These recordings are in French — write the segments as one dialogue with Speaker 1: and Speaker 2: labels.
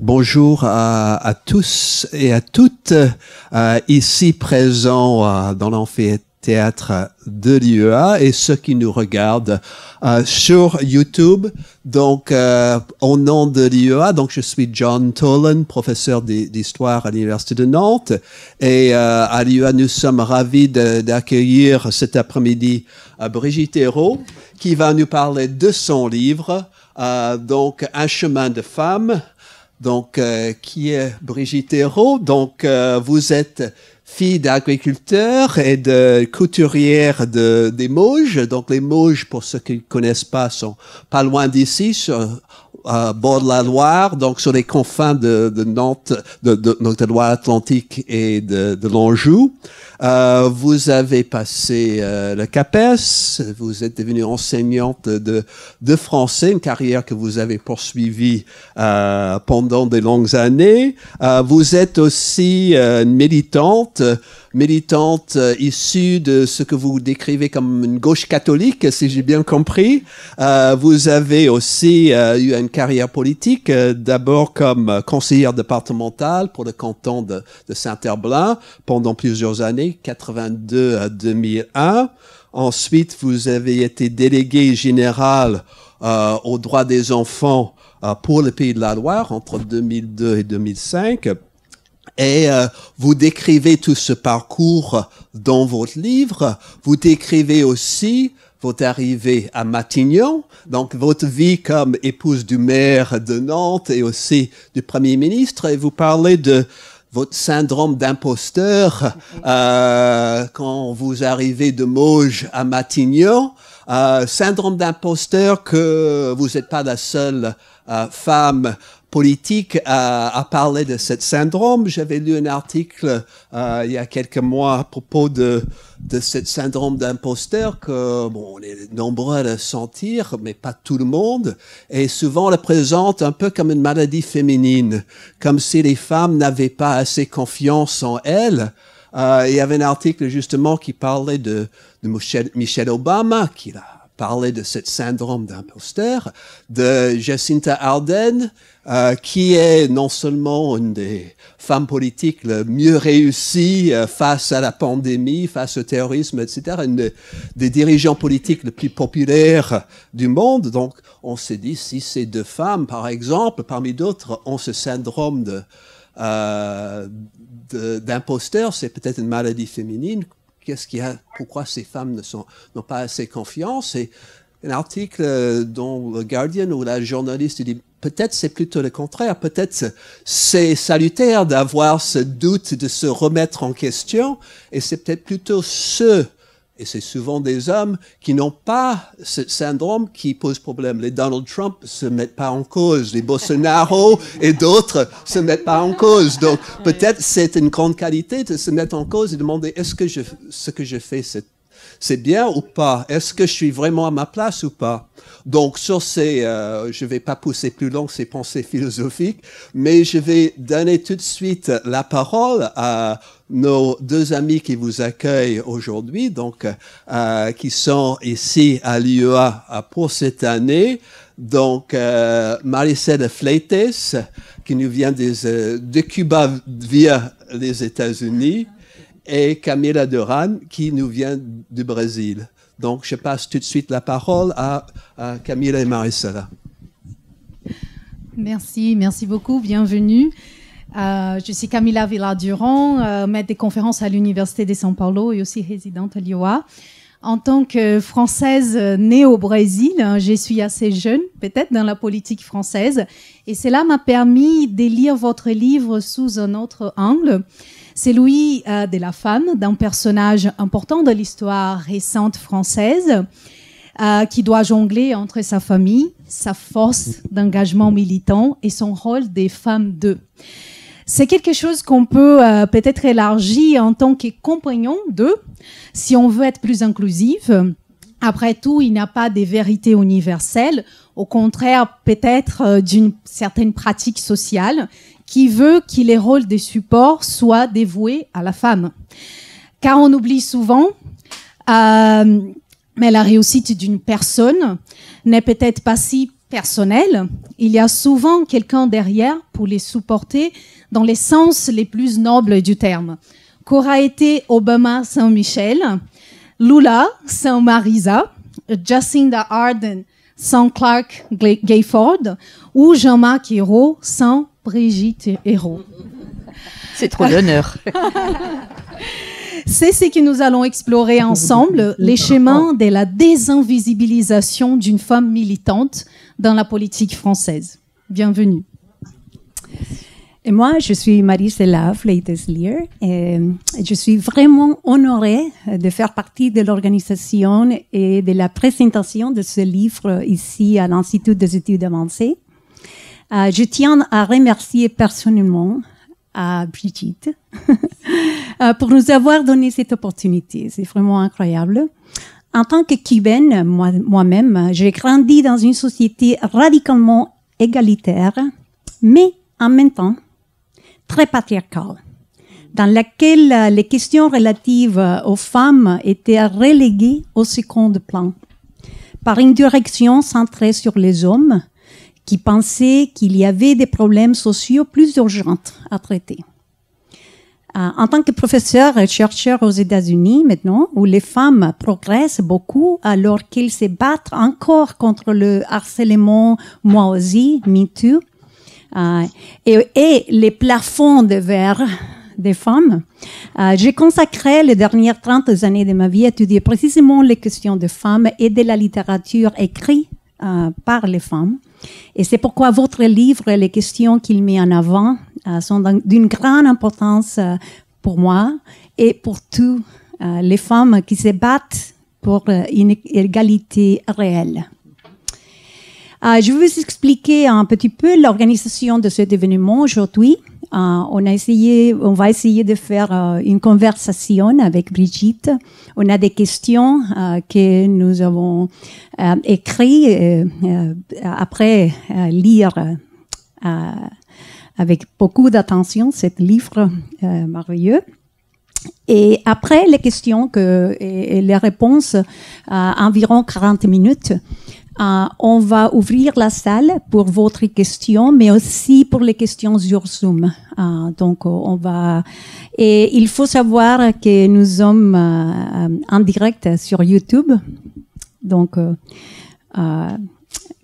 Speaker 1: Bonjour à, tous et à toutes euh, ici présents euh, dans l'amphithéâtre de l'IEA et ceux qui nous regardent euh, sur YouTube. Donc, au nom de l'IEA, donc je suis John Tolan, professeur d'histoire à l'Université de Nantes. Et à l'IEA, nous sommes ravis d'accueillir cet après-midi Brigitte Hérault qui va nous parler de son livre, donc Un chemin de femme donc euh, qui est Brigitte Hérault. Donc euh, vous êtes fille d'agriculteur et de couturière de, des Mauges. Donc les Mauges, pour ceux qui ne connaissent pas, sont pas loin d'ici, sur à euh, bord de la Loire, donc sur les confins de, de Nantes, de, de, Loire-Atlantique et de, de l'Anjou. Euh, vous avez passé euh, le CAPES, vous êtes devenue enseignante de, de français, une carrière que vous avez poursuivie euh, pendant de longues années. vous êtes aussi une militante, militante issue de ce que vous décrivez comme une gauche catholique, si j'ai bien compris. vous avez aussi eu une carrière politique, d'abord comme conseillère départementale pour le canton de, de Saint-Herblain pendant plusieurs années 82 à 2001. Ensuite, vous avez été délégué général euh, aux droits des enfants euh, pour le Pays de la Loire entre 2002 et 2005. Et euh, vous décrivez tout ce parcours dans votre livre. Vous décrivez aussi votre arrivée à Matignon, donc votre vie comme épouse du maire de Nantes et aussi du Premier ministre. Et vous parlez de votre syndrome d'imposteur euh, quand vous arrivez de Mauges à Matignon. Euh, syndrome d'imposteur que vous n'êtes pas la seule euh, femme politique a, parlé de ce syndrome. J'avais lu un article euh, il y a quelques mois à propos de, de ce syndrome d'imposteur que bon, on est nombreux à le sentir, mais pas tout le monde. Et souvent, on le présente un peu comme une maladie féminine, comme si les femmes n'avaient pas assez confiance en elles. Euh, il y avait un article justement qui parlait de, de Michelle, Obama, qui parler de ce syndrome d'imposteur de Jacinta Arden, euh, qui est non seulement une des femmes politiques les mieux réussies euh, face à la pandémie, face au terrorisme, etc., une des, dirigeants politiques les plus populaires du monde. Donc, on s'est dit, si ces deux femmes, par exemple, parmi d'autres, ont ce syndrome de euh, d'imposteur, c'est peut-être une maladie féminine, qu'est-ce qu'il y a, pourquoi ces femmes ne sont, n'ont pas assez confiance. Et un article euh, dont le Guardian où la journaliste dit peut-être c'est plutôt le contraire, peut-être c'est salutaire d'avoir ce doute, de se remettre en question, et c'est peut-être plutôt ce et c'est souvent des hommes qui n'ont pas ce syndrome qui pose problème. Les Donald Trump se mettent pas en cause, les Bolsonaro et d'autres se mettent pas en cause. Donc peut-être c'est une grande qualité de se mettre en cause et demander est-ce que je, ce que je fais c'est c'est bien ou pas Est-ce que je suis vraiment à ma place ou pas Donc sur ces, euh, je vais pas pousser plus long ces pensées philosophiques, mais je vais donner tout de suite la parole à nos deux amis qui vous accueillent aujourd'hui, donc euh, qui sont ici à l'UA euh, pour cette année. Donc, euh, Maricela Fleites, qui nous vient de Cuba via les États-Unis, et Camila Duran, qui nous vient du Brésil. Donc, je passe tout de suite la parole à, à Camila et Maricela.
Speaker 2: Merci, merci beaucoup, bienvenue. Euh, je suis Camila Villard durand euh, maître des conférences à l'Université de São Paulo et aussi résidente à l'IOA. En tant que Française née au Brésil, hein, je suis assez jeune, peut-être, dans la politique française. Et cela m'a permis de lire votre livre sous un autre angle. C'est Louis euh, de la femme, d'un personnage important de l'histoire récente française, qui doit jongler entre sa famille, sa force d'engagement militant et son rôle des femmes d'eux. C'est quelque chose qu'on peut euh, peut-être élargir en tant que compagnon de, si on veut être plus inclusif. Après tout, il n'y a pas des vérités universelles, au contraire peut-être euh, d'une certaine pratique sociale qui veut que les rôles des supports soient dévoués à la femme. Car on oublie souvent, euh, mais la réussite d'une personne n'est peut-être pas si personnel, il y a souvent quelqu'un derrière pour les supporter dans les sens les plus nobles du terme. Qu'aura été Obama saint Michel, Lula saint Marisa, Jacinda Arden saint Clark Gayford ou Jean-Marc Hérault sans Brigitte Hérault. C'est trop d'honneur. C'est ce que nous allons explorer ensemble, les chemins de la désinvisibilisation d'une femme militante dans la politique française. Bienvenue.
Speaker 3: Et moi, je suis Marie Fleitas Leiteslier, et je suis vraiment honorée de faire partie de l'organisation et de la présentation de ce livre ici à l'Institut des études avancées. Euh, je tiens à remercier personnellement à Brigitte euh, pour nous avoir donné cette opportunité. C'est vraiment incroyable. En tant que cubaine, moi-même, j'ai grandi dans une société radicalement égalitaire, mais en même temps très patriarcale, dans laquelle les questions relatives aux femmes étaient reléguées au second plan, par une direction centrée sur les hommes qui pensaient qu'il y avait des problèmes sociaux plus urgents à traiter. Euh, en tant que professeur et chercheur aux États-Unis maintenant, où les femmes progressent beaucoup alors qu'elles se battent encore contre le harcèlement, moi aussi, MeToo, euh, et, les plafonds de verre des femmes. Euh, j'ai consacré les dernières 30 années de ma vie à étudier précisément les questions des femmes et de la littérature écrite par les femmes. Et c'est pourquoi votre livre, les questions qu'il met en avant, euh, sont d'une grande importance euh, pour moi et pour toutes euh, les femmes qui se battent pour une égalité réelle. je vais vous expliquer un petit peu l'organisation de cet événement aujourd'hui. on a essayé, on va essayer de faire une conversation avec Brigitte. On a des questions que nous avons écrites après lire avec beaucoup d'attention cet livre euh, merveilleux. Et après les questions que, et, les réponses, à euh, environ 40 minutes, euh, on va ouvrir la salle pour votre question, mais aussi pour les questions sur Zoom. donc, on va. Et il faut savoir que nous sommes en direct sur YouTube. Donc,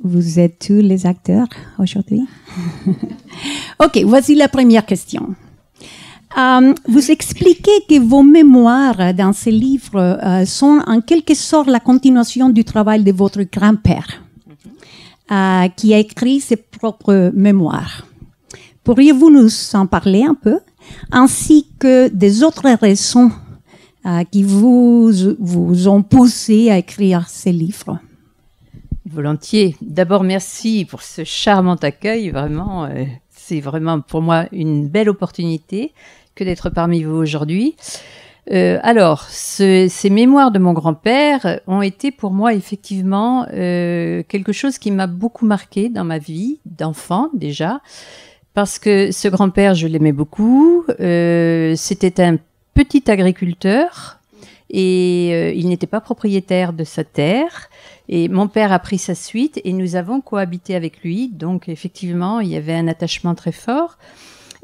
Speaker 3: vous êtes tous les acteurs aujourd'hui. ok, voici la première question. Euh, vous expliquez que vos mémoires dans ces livres euh, sont en quelque sorte la continuation du travail de votre grand-père, euh, qui a écrit ses propres mémoires. Pourriez-vous nous en parler un peu, ainsi que des autres raisons qui vous, vous ont poussé à écrire ces livres?
Speaker 4: volontiers. D'abord, merci pour ce charmant accueil. Vraiment, euh, c'est vraiment pour moi une belle opportunité que d'être parmi vous aujourd'hui. Euh, alors, ces mémoires de mon grand-père ont été pour moi effectivement euh, quelque chose qui m'a beaucoup marqué dans ma vie d'enfant déjà, parce que ce grand-père, je l'aimais beaucoup. C'était un petit agriculteur et euh, il n'était pas propriétaire de sa terre. Et mon père a pris sa suite et nous avons cohabité avec lui. Donc effectivement, il y avait un attachement très fort.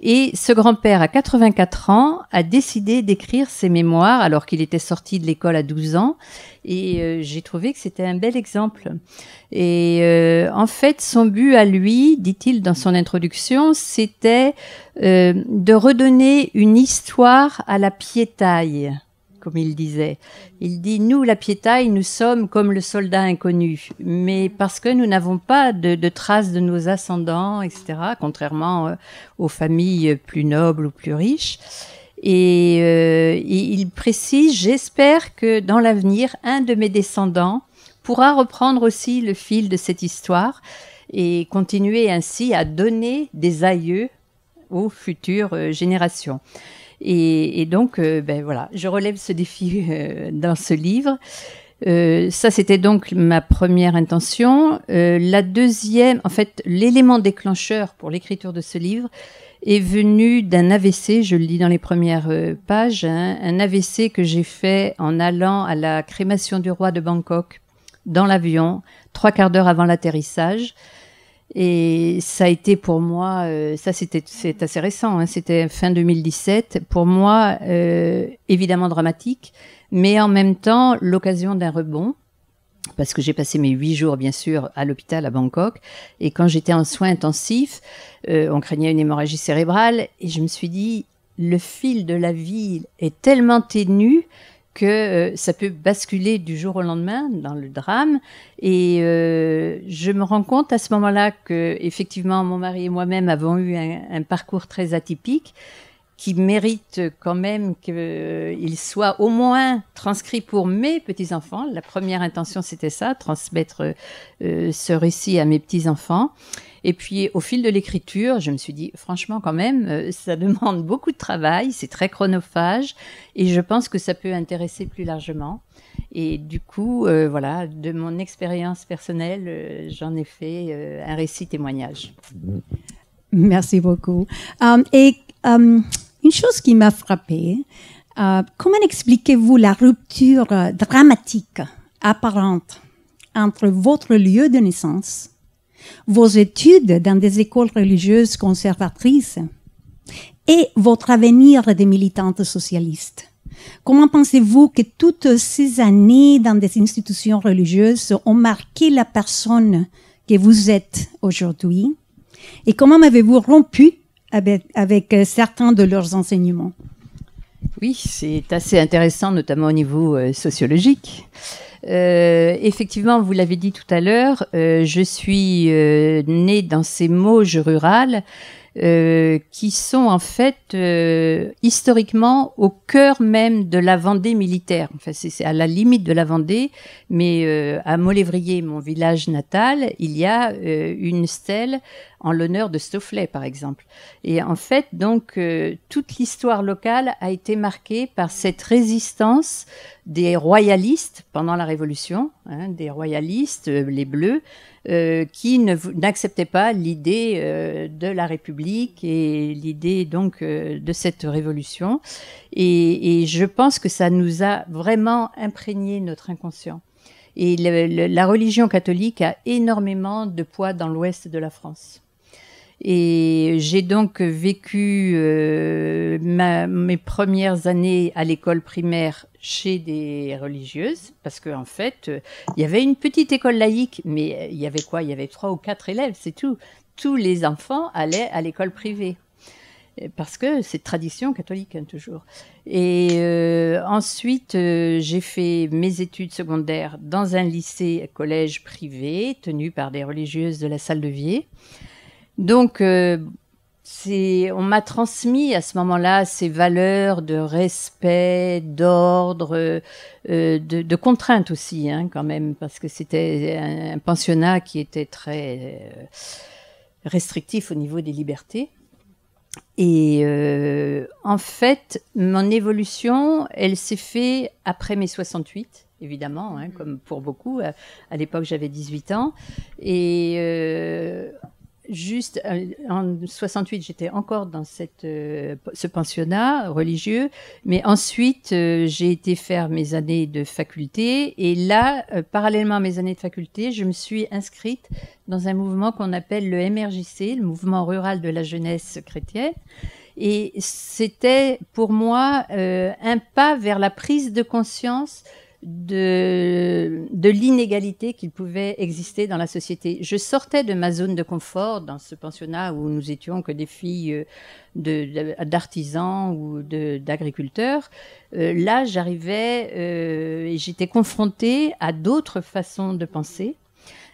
Speaker 4: Et ce grand-père, à 84 ans, a décidé d'écrire ses mémoires alors qu'il était sorti de l'école à 12 ans. Et euh, j'ai trouvé que c'était un bel exemple. Et euh, en fait, son but à lui, dit-il dans son introduction, c'était de redonner une histoire à la piétaille comme il disait. Il dit Nous, la piétaille, nous sommes comme le soldat inconnu, mais parce que nous n'avons pas de, traces de nos ascendants, etc., contrairement euh, aux familles plus nobles ou plus riches. Et euh, il précise J'espère que dans l'avenir, un de mes descendants pourra reprendre aussi le fil de cette histoire et continuer ainsi à donner des aïeux aux futures euh, générations. Et, donc, euh, ben voilà, je relève ce défi euh, dans ce livre. Euh, ça, c'était donc ma première intention. la deuxième, en fait, l'élément déclencheur pour l'écriture de ce livre est venu d'un AVC, je le dis dans les premières pages, hein. un AVC que j'ai fait en allant à la crémation du roi de Bangkok dans l'avion, trois quarts d'heure avant l'atterrissage. Et ça a été pour moi, euh, ça c'était c'est assez récent, hein, c'était fin 2017, pour moi euh, évidemment dramatique, mais en même temps l'occasion d'un rebond, parce que j'ai passé mes huit jours bien sûr à l'hôpital à Bangkok, et quand j'étais en soins intensifs, euh, on craignait une hémorragie cérébrale, et je me suis dit, le fil de la vie est tellement ténu que euh, ça peut basculer du jour au lendemain dans le drame. Et euh, je me rends compte à ce moment-là que effectivement mon mari et moi-même avons eu un parcours très atypique qui mérite quand même qu'il euh, soit au moins transcrit pour mes petits-enfants. La première intention, c'était ça, transmettre euh, ce récit à mes petits-enfants. Et puis, au fil de l'écriture, je me suis dit, franchement, quand même, euh, ça demande beaucoup de travail, c'est très chronophage, et je pense que ça peut intéresser plus largement. Et du coup, voilà, de mon expérience personnelle, j'en ai fait un récit témoignage.
Speaker 3: Merci beaucoup. et une chose qui m'a frappée, euh, comment expliquez-vous la rupture euh, dramatique apparente entre votre lieu de naissance, vos études dans des écoles religieuses conservatrices et votre avenir de militante socialiste Comment pensez-vous que toutes ces années dans des institutions religieuses ont marqué la personne que vous êtes aujourd'hui Et comment avez-vous rompu avec, euh, certains de leurs enseignements.
Speaker 4: Oui, c'est assez intéressant, notamment au niveau euh, sociologique. Euh, effectivement, vous l'avez dit tout à l'heure, euh, je suis née dans ces Mauges rurales euh, qui sont en fait euh, historiquement au cœur même de la Vendée militaire. Enfin, c'est à la limite de la Vendée, mais euh, à Molévrier, mon village natal, il y a une stèle en l'honneur de Stofflet, par exemple. Et en fait, donc, toute l'histoire locale a été marquée par cette résistance des royalistes pendant la Révolution, hein, des royalistes, les Bleus, euh, qui n'acceptaient pas l'idée euh, de la République et l'idée donc euh, de cette révolution. Et, je pense que ça nous a vraiment imprégné notre inconscient. Et la religion catholique a énormément de poids dans l'ouest de la France. Et j'ai donc vécu euh, mes premières années à l'école primaire chez des religieuses, parce qu'en fait, euh, il y avait une petite école laïque, mais euh, il y avait quoi Il y avait trois ou quatre élèves, c'est tout. Tous les enfants allaient à l'école privée parce que c'est tradition catholique hein, toujours. Et ensuite, j'ai fait mes études secondaires dans un lycée, collège privé, tenu par des religieuses de la salle de vie. Donc, euh, on m'a transmis à ce moment-là ces valeurs de respect, d'ordre, euh, de, de contrainte aussi, hein, quand même, parce que c'était un, pensionnat qui était très euh, restrictif au niveau des libertés. Et en fait, mon évolution, elle s'est faite après mes 68, évidemment, hein, comme pour beaucoup. À, l'époque, j'avais 18 ans. Et juste euh, en 68, j'étais encore dans cette, euh, ce pensionnat religieux, mais ensuite euh, j'ai été faire mes années de faculté et là, parallèlement à mes années de faculté, je me suis inscrite dans un mouvement qu'on appelle le MRJC, le mouvement rural de la jeunesse chrétienne. Et c'était pour moi un pas vers la prise de conscience de, de l'inégalité qu'il pouvait exister dans la société. Je sortais de ma zone de confort dans ce pensionnat où nous étions que des filles euh, d'artisans ou d'agriculteurs. Euh, là, j'arrivais euh, et j'étais confrontée à d'autres façons de penser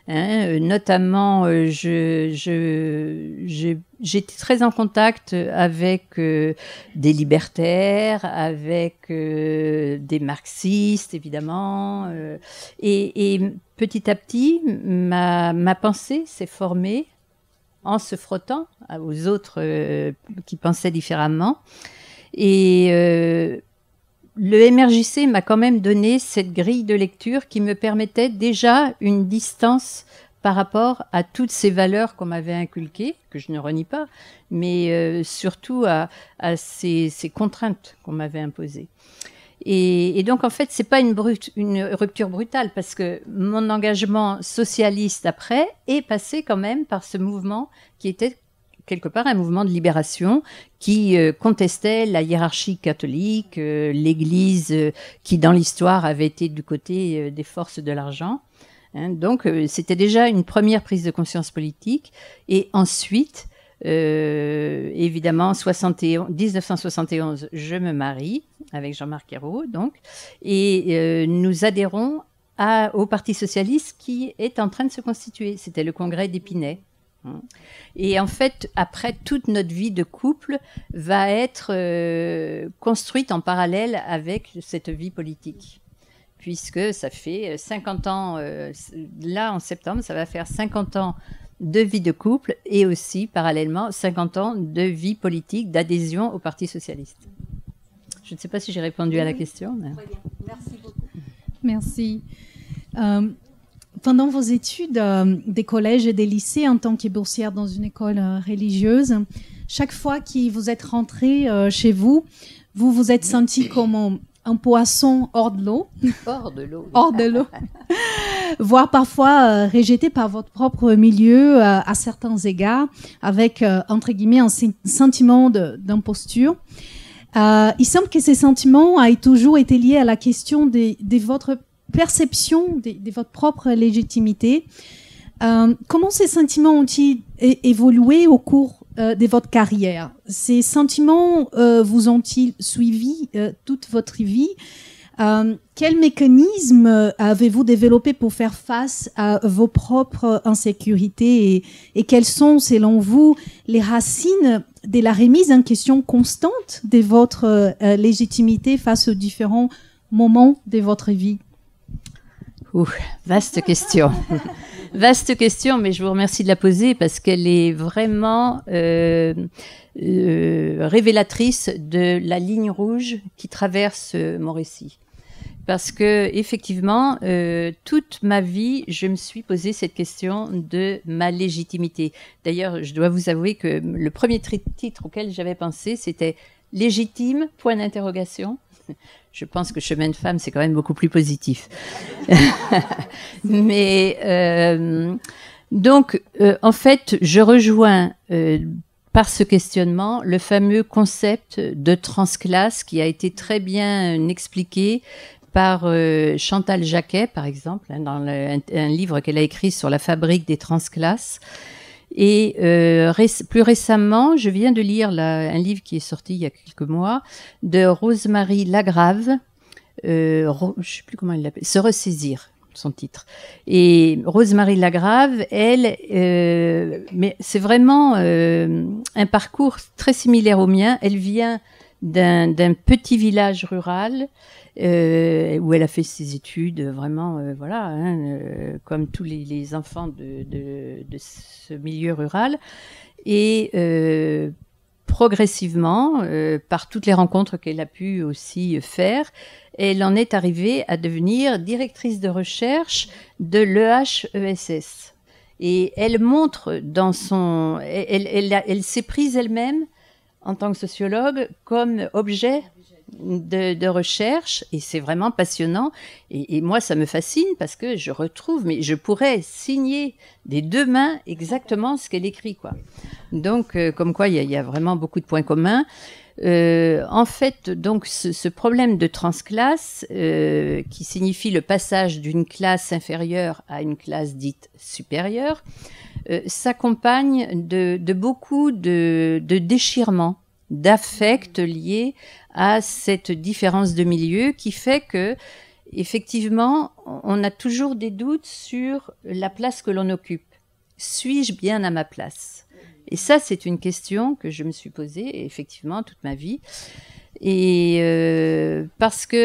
Speaker 4: Hein, euh, notamment, euh, je, j'étais très en contact avec euh, des libertaires, avec des marxistes, évidemment. Et, petit à petit, ma, ma pensée s'est formée en se frottant aux autres qui pensaient différemment. Et le MRJC m'a quand même donné cette grille de lecture qui me permettait déjà une distance par rapport à toutes ces valeurs qu'on m'avait inculquées, que je ne renie pas, mais euh, surtout à, ces, contraintes qu'on m'avait imposées. Et, donc en fait, c'est pas une, une rupture brutale parce que mon engagement socialiste après est passé quand même par ce mouvement qui était quelque part un mouvement de libération qui euh, contestait la hiérarchie catholique, euh, l'Église euh, qui dans l'histoire avait été du côté des forces de l'argent. Hein. donc c'était déjà une première prise de conscience politique. Et ensuite, évidemment, en 1971, je me marie avec Jean-Marc Ayrault, donc, et nous adhérons au Parti socialiste qui est en train de se constituer. C'était le congrès d'Épinay. Hein. Et en fait, après, toute notre vie de couple va être euh, construite en parallèle avec cette vie politique. Puisque ça fait 50 euh, ans, euh, là en septembre, ça va faire 50 ans de vie de couple et aussi parallèlement 50 ans de vie politique, d'adhésion au Parti socialiste. Je ne sais pas si j'ai répondu à la question. Mais...
Speaker 3: Merci beaucoup.
Speaker 2: Merci pendant vos études euh, des collèges et des lycées en tant que boursière dans une école euh, religieuse, chaque fois que vous êtes rentrée euh, chez vous, vous vous êtes senti comme un, poisson hors de l'eau.
Speaker 4: Hors de l'eau. hors
Speaker 2: de l'eau. Voire parfois rejeté par votre propre milieu à certains égards, avec, entre guillemets, un sentiment d'imposture. il semble que ces sentiments aient toujours été liés à la question de, de votre perception de, votre propre légitimité. Euh, comment ces sentiments ont-ils évolué au cours euh, de votre carrière Ces sentiments euh, vous ont-ils suivi toute votre vie Quels mécanismes avez-vous développé pour faire face à vos propres insécurités et, et, quelles sont, selon vous, les racines de la remise en question constante de votre légitimité face aux différents moments de votre vie
Speaker 4: vaste question. vaste question, mais je vous remercie de la poser parce qu'elle est vraiment euh, euh, révélatrice de la ligne rouge qui traverse euh, mon récit. Parce que effectivement, toute ma vie, je me suis posé cette question de ma légitimité. D'ailleurs, je dois vous avouer que le premier titre auquel j'avais pensé, c'était légitime Point d'interrogation je pense que chemin de femme, c'est quand même beaucoup plus positif. Mais euh, donc, euh, en fait, je rejoins euh, par ce questionnement le fameux concept de transclasse qui a été très bien expliqué par Chantal Jacquet, par exemple, hein, dans un, un, livre qu'elle a écrit sur la fabrique des transclasses. Et euh, plus récemment, je viens de lire un livre qui est sorti il y a quelques mois de Rosemary Lagrave, euh, je sais plus comment elle l'appelle, Se ressaisir, son titre. Et Rosemary Lagrave, elle, euh, mais c'est vraiment un parcours très similaire au mien. Elle vient d'un petit village rural euh, où elle a fait ses études, vraiment, euh, voilà, hein, euh, comme tous les, enfants de, ce milieu rural. Et progressivement, par toutes les rencontres qu'elle a pu aussi faire, elle en est arrivée à devenir directrice de recherche de l'EHESS. Et elle montre dans son... elle s'est prise elle-même en tant que sociologue comme objet de, recherche et c'est vraiment passionnant et, moi ça me fascine parce que je retrouve mais je pourrais signer des deux mains exactement ce qu'elle écrit quoi donc euh, comme quoi il y, a vraiment beaucoup de points communs euh, en fait, donc, ce, problème de transclasse, euh, qui signifie le passage d'une classe inférieure à une classe dite supérieure, euh, s'accompagne de, beaucoup de, de déchirements, d'affects liés à cette différence de milieu qui fait que, effectivement, on a toujours des doutes sur la place que l'on occupe. Suis-je bien à ma place et ça, c'est une question que je me suis posée, effectivement, toute ma vie. Et euh, parce que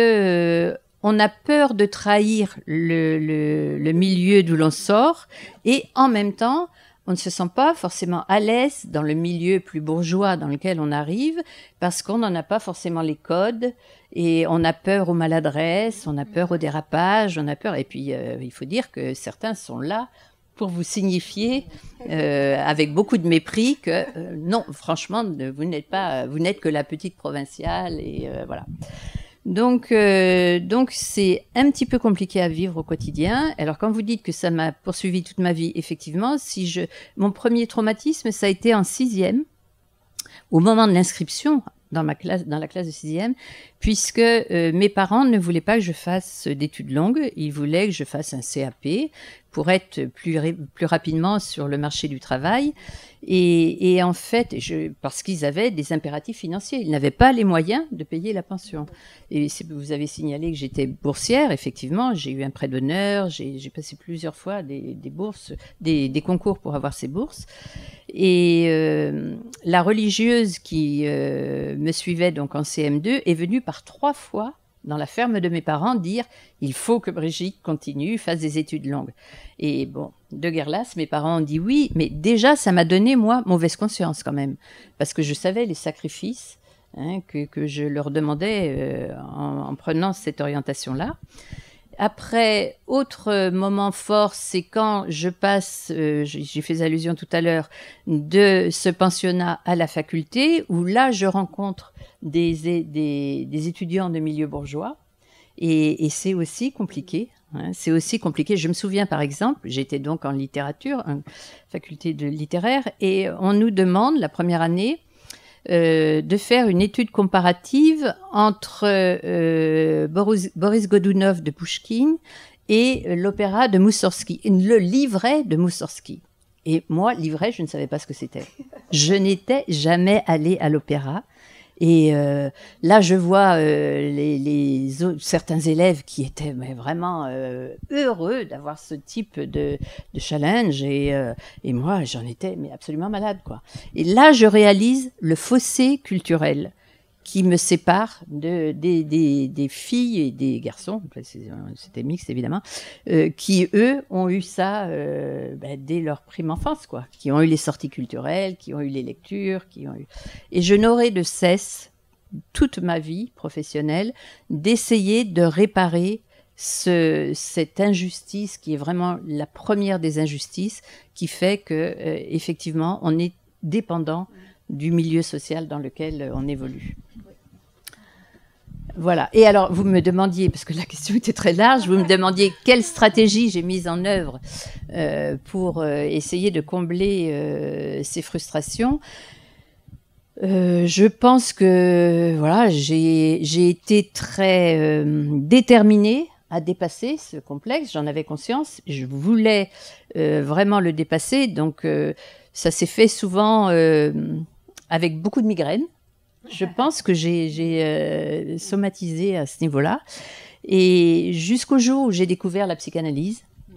Speaker 4: euh, on a peur de trahir le, milieu d'où l'on sort, et en même temps, on ne se sent pas forcément à l'aise dans le milieu plus bourgeois dans lequel on arrive, parce qu'on n'en a pas forcément les codes, et on a peur aux maladresses, on a mmh. peur au dérapage, on a peur. Et puis, euh, il faut dire que certains sont là pour vous signifier euh, avec beaucoup de mépris que euh, non, franchement, vous n'êtes pas, vous n'êtes que la petite provinciale et euh, voilà. Donc, donc c'est un petit peu compliqué à vivre au quotidien. Alors quand vous dites que ça m'a poursuivi toute ma vie, effectivement, si je, mon premier traumatisme, ça a été en sixième, au moment de l'inscription dans ma classe, dans la classe de sixième, puisque mes parents ne voulaient pas que je fasse d'études longues, ils voulaient que je fasse un CAP pour être plus, plus rapidement sur le marché du travail. Et, en fait, je, parce qu'ils avaient des impératifs financiers, ils n'avaient pas les moyens de payer la pension. Et vous avez signalé que j'étais boursière, effectivement, j'ai eu un prêt d'honneur, j'ai passé plusieurs fois des, bourses, des, concours pour avoir ces bourses. Et euh, la religieuse qui euh, me suivait donc en CM2 est venue par trois fois dans la ferme de mes parents dire il faut que Brigitte continue, fasse des études longues. Et bon, de guerre lasse, mes parents ont dit oui, mais déjà ça m'a donné moi mauvaise conscience quand même, parce que je savais les sacrifices hein, que, je leur demandais euh, en, prenant cette orientation-là. Après, autre euh, moment fort, c'est quand je passe, euh, j'ai j'y fais allusion tout à l'heure, de ce pensionnat à la faculté, où là, je rencontre des, des, étudiants de milieu bourgeois. Et, c'est aussi compliqué. Hein. c'est aussi compliqué. Je me souviens, par exemple, j'étais donc en littérature, faculté de littéraire, et on nous demande la première année euh, de faire une étude comparative entre euh, Boris, Godunov de Pushkin et euh, l'opéra de Moussorski, le livret de Moussorski. Et moi, livret, je ne savais pas ce que c'était. Je n'étais jamais allée à l'opéra. Et euh, là, je vois euh, les, certains élèves qui étaient vraiment euh, heureux d'avoir ce type de, challenge. Et, et moi, j'en étais mais absolument malade. quoi. Et là, je réalise le fossé culturel qui me séparent de, des, filles et des garçons, c'était mixte évidemment, euh, qui eux ont eu ça euh, ben, dès leur prime enfance, quoi, qui ont eu les sorties culturelles, qui ont eu les lectures, qui ont eu... Et je n'aurai de cesse toute ma vie professionnelle d'essayer de réparer ce, cette injustice qui est vraiment la première des injustices qui fait que euh, effectivement on est dépendant du milieu social dans lequel euh, on évolue. Voilà. Et alors, vous me demandiez, parce que la question était très large, vous me demandiez quelle stratégie j'ai mise en œuvre euh, pour euh, essayer de combler ces frustrations. je pense que voilà, j'ai été très déterminée à dépasser ce complexe. J'en avais conscience. Je voulais vraiment le dépasser. Donc, ça s'est fait souvent avec beaucoup de migraines. Je pense que j'ai euh, somatisé à ce niveau-là. Et jusqu'au jour où j'ai découvert la psychanalyse, mm.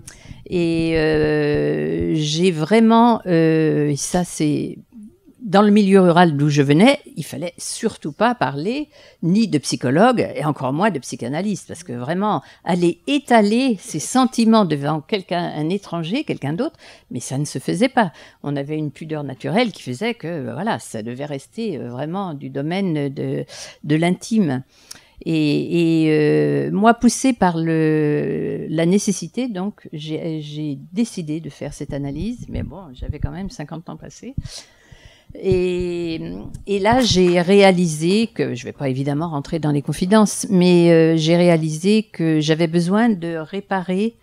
Speaker 4: et euh, j'ai vraiment, euh, ça c'est dans le milieu rural d'où je venais, il fallait surtout pas parler ni de psychologue et encore moins de psychanalyste, parce que vraiment, aller étaler ses sentiments devant quelqu'un, un étranger, quelqu'un d'autre, mais ça ne se faisait pas. On avait une pudeur naturelle qui faisait que, euh, voilà, ça devait rester euh, vraiment du domaine de, de l'intime. Et, et euh, moi, poussée par le, la nécessité, donc, j'ai décidé de faire cette analyse, mais bon, j'avais quand même 50 ans passés. Et, là, j'ai réalisé que, je ne vais pas évidemment rentrer dans les confidences, mais euh, j'ai réalisé que j'avais besoin de réparer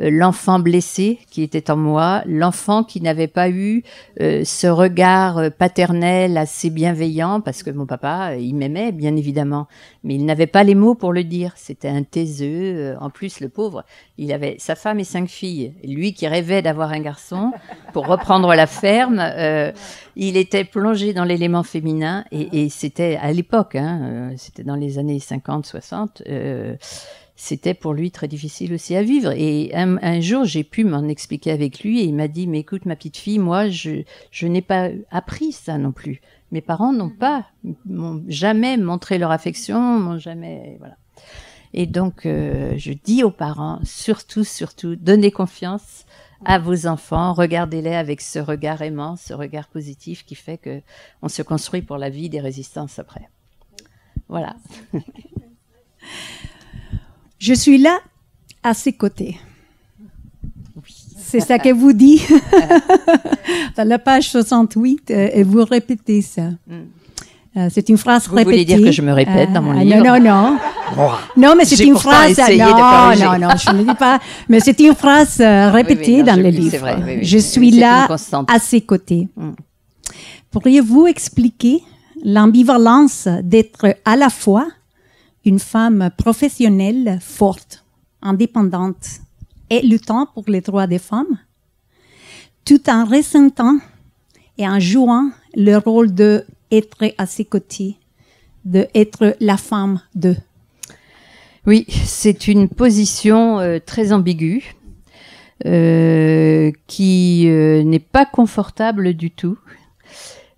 Speaker 4: euh, l'enfant blessé qui était en moi, l'enfant qui n'avait pas eu euh, ce regard euh, paternel assez bienveillant, parce que mon papa, il m'aimait bien évidemment, mais il n'avait pas les mots pour le dire. C'était un taiseux. En plus, le pauvre, il avait sa femme et cinq filles. Lui qui rêvait d'avoir un garçon pour reprendre la ferme, il était plongé dans l'élément féminin et, c'était à l'époque, hein, c'était dans les années 50-60 c'était pour lui très difficile aussi à vivre. Et un, jour, j'ai pu m'en expliquer avec lui et il m'a dit, mais écoute, ma petite fille, moi, je, je n'ai pas appris ça non plus. Mes parents n'ont mhm. pas, jamais montré leur affection, m'ont jamais, voilà. Et donc, euh, je dis aux parents, surtout, surtout, donnez confiance à vos enfants, regardez-les avec ce regard aimant, ce regard positif qui fait que on se construit pour la vie des résistances après. Voilà. Je suis là à ses côtés.
Speaker 3: C'est ça que vous dit dans la page 68 et euh, vous répétez ça. Mm. Euh, c'est une phrase répétée. Vous voulez dire que je me répète dans mon euh, livre Non, non, non. non, mais c'est une phrase. Non, non, non, je ne dis pas. Mais c'est une phrase répétée dans le livre. je suis là à ses côtés. Mm. Pourriez-vous expliquer l'ambivalence d'être à la fois une femme professionnelle, forte, indépendante et luttant pour les droits des femmes, tout en ressentant et en jouant le rôle de être à ses côtés,
Speaker 4: de être la femme de. Oui, c'est une position euh, très ambiguë euh, qui euh, n'est pas confortable du tout.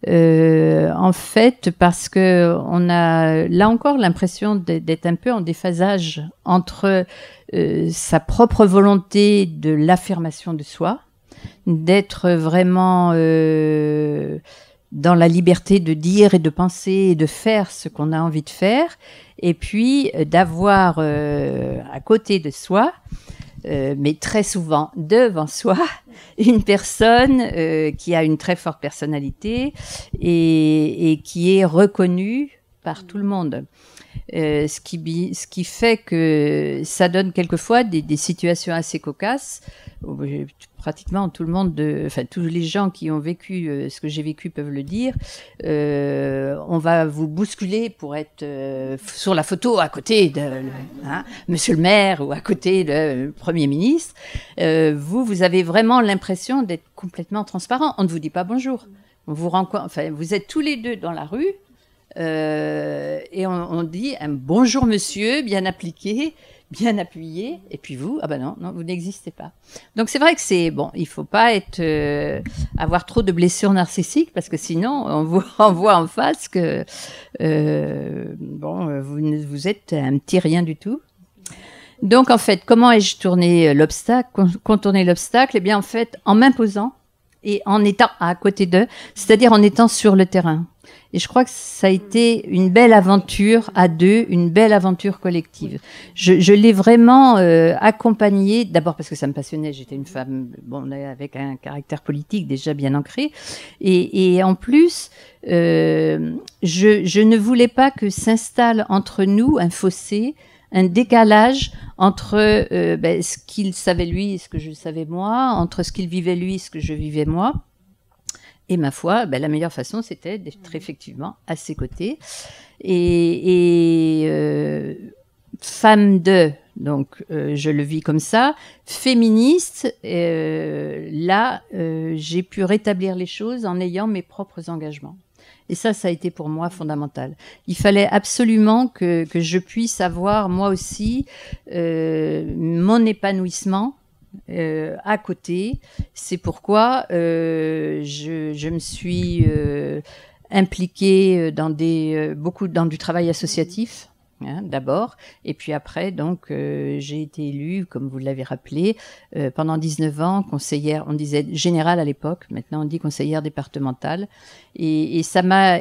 Speaker 4: Euh, en fait, parce que on a là encore l'impression d'être un peu en déphasage entre euh, sa propre volonté de l'affirmation de soi, d'être vraiment euh, dans la liberté de dire et de penser et de faire ce qu'on a envie de faire, et puis d'avoir à côté de soi euh, mais très souvent devant soi, une personne euh, qui a une très forte personnalité et qui est reconnue par tout le monde. Euh, ce, qui, fait que ça donne quelquefois des, situations assez cocasses. pratiquement tout le monde, enfin tous les gens qui ont vécu euh, ce que j'ai vécu peuvent le dire. Euh, on va vous bousculer pour être sur la photo à côté de hein, Monsieur le maire ou à côté du Premier ministre. vous, vous avez vraiment l'impression d'être complètement transparent. On ne vous dit pas bonjour. vous enfin, vous êtes tous les deux dans la rue euh, et on, dit un bonjour monsieur, bien appliqué, bien appuyé, et puis vous, ah ben non, non vous n'existez pas. Donc c'est vrai que c'est bon, il faut pas être euh, avoir trop de blessures narcissiques parce que sinon on vous renvoie en face que euh, bon vous vous êtes un petit rien du tout. Donc en fait, comment ai-je tourné l'obstacle, contourné l'obstacle Eh bien en fait, en m'imposant et en étant à côté d'eux, c'est-à-dire en étant sur le terrain. Et je crois que ça a été une belle aventure à deux, une belle aventure collective. Je, l'ai vraiment euh, accompagnée, d'abord parce que ça me passionnait, j'étais une femme bon, avec un caractère politique déjà bien ancré. Et, en plus, euh, je, ne voulais pas que s'installe entre nous un fossé, un décalage entre euh, ben, ce qu'il savait lui et ce que je savais moi, entre ce qu'il vivait lui et ce que je vivais moi. Et ma foi, bah, la meilleure façon, c'était d'être mmh. effectivement à ses côtés. Et, euh, femme de, donc euh, je le vis comme ça, féministe, euh, là, j'ai pu rétablir les choses en ayant mes propres engagements. Et ça, ça a été pour moi fondamental. Il fallait absolument que, je puisse avoir moi aussi mon épanouissement euh, à côté. C'est pourquoi euh, je, me suis euh, impliquée euh, dans des beaucoup dans du travail associatif. Hein, d'abord, et puis après, donc, j'ai été élue, comme vous l'avez rappelé, pendant 19 ans, conseillère, on disait générale à l'époque, maintenant on dit conseillère départementale, et ça m'a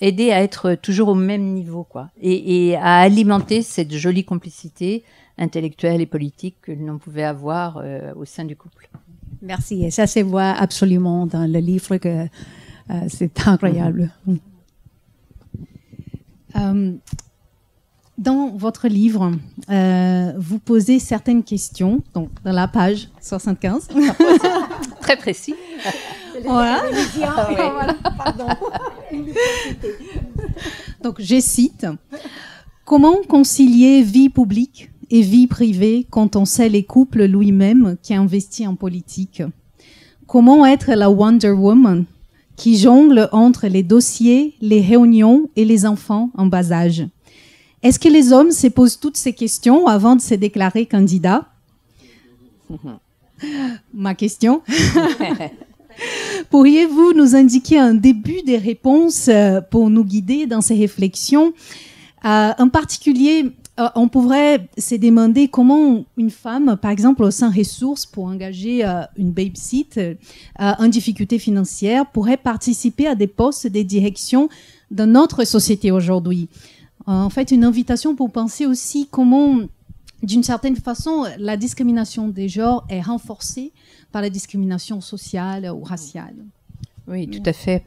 Speaker 4: aider à être toujours au même niveau, quoi, et, à alimenter cette jolie complicité intellectuelle et politique que l'on pouvait avoir euh, au sein du couple. Merci.
Speaker 3: Et ça se voit absolument dans le livre que euh, c'est incroyable.
Speaker 2: Mm-hmm. Mm-hmm. Euh, dans votre livre, vous posez certaines questions, donc dans la page 75. Très précis. Pardon. Donc, je cite Comment concilier vie publique et vie privée quand on sait les couples lui-même qui investit en politique Comment être la Wonder Woman qui jongle entre les dossiers, les réunions et les enfants en bas âge Est-ce que les hommes se posent toutes ces questions avant de se déclarer candidat Ma question Pourriez-vous nous indiquer un début des réponses euh, pour nous guider dans ces réflexions euh, En particulier, euh, on pourrait se demander comment une femme, par exemple, sans ressources pour engager une babysitter en difficulté financière, pourrait participer à des postes de direction dans notre société aujourd'hui. en fait, une invitation pour penser aussi comment, d'une certaine façon, la discrimination des genres est renforcée par la discrimination sociale ou raciale. Oui, tout à
Speaker 4: fait.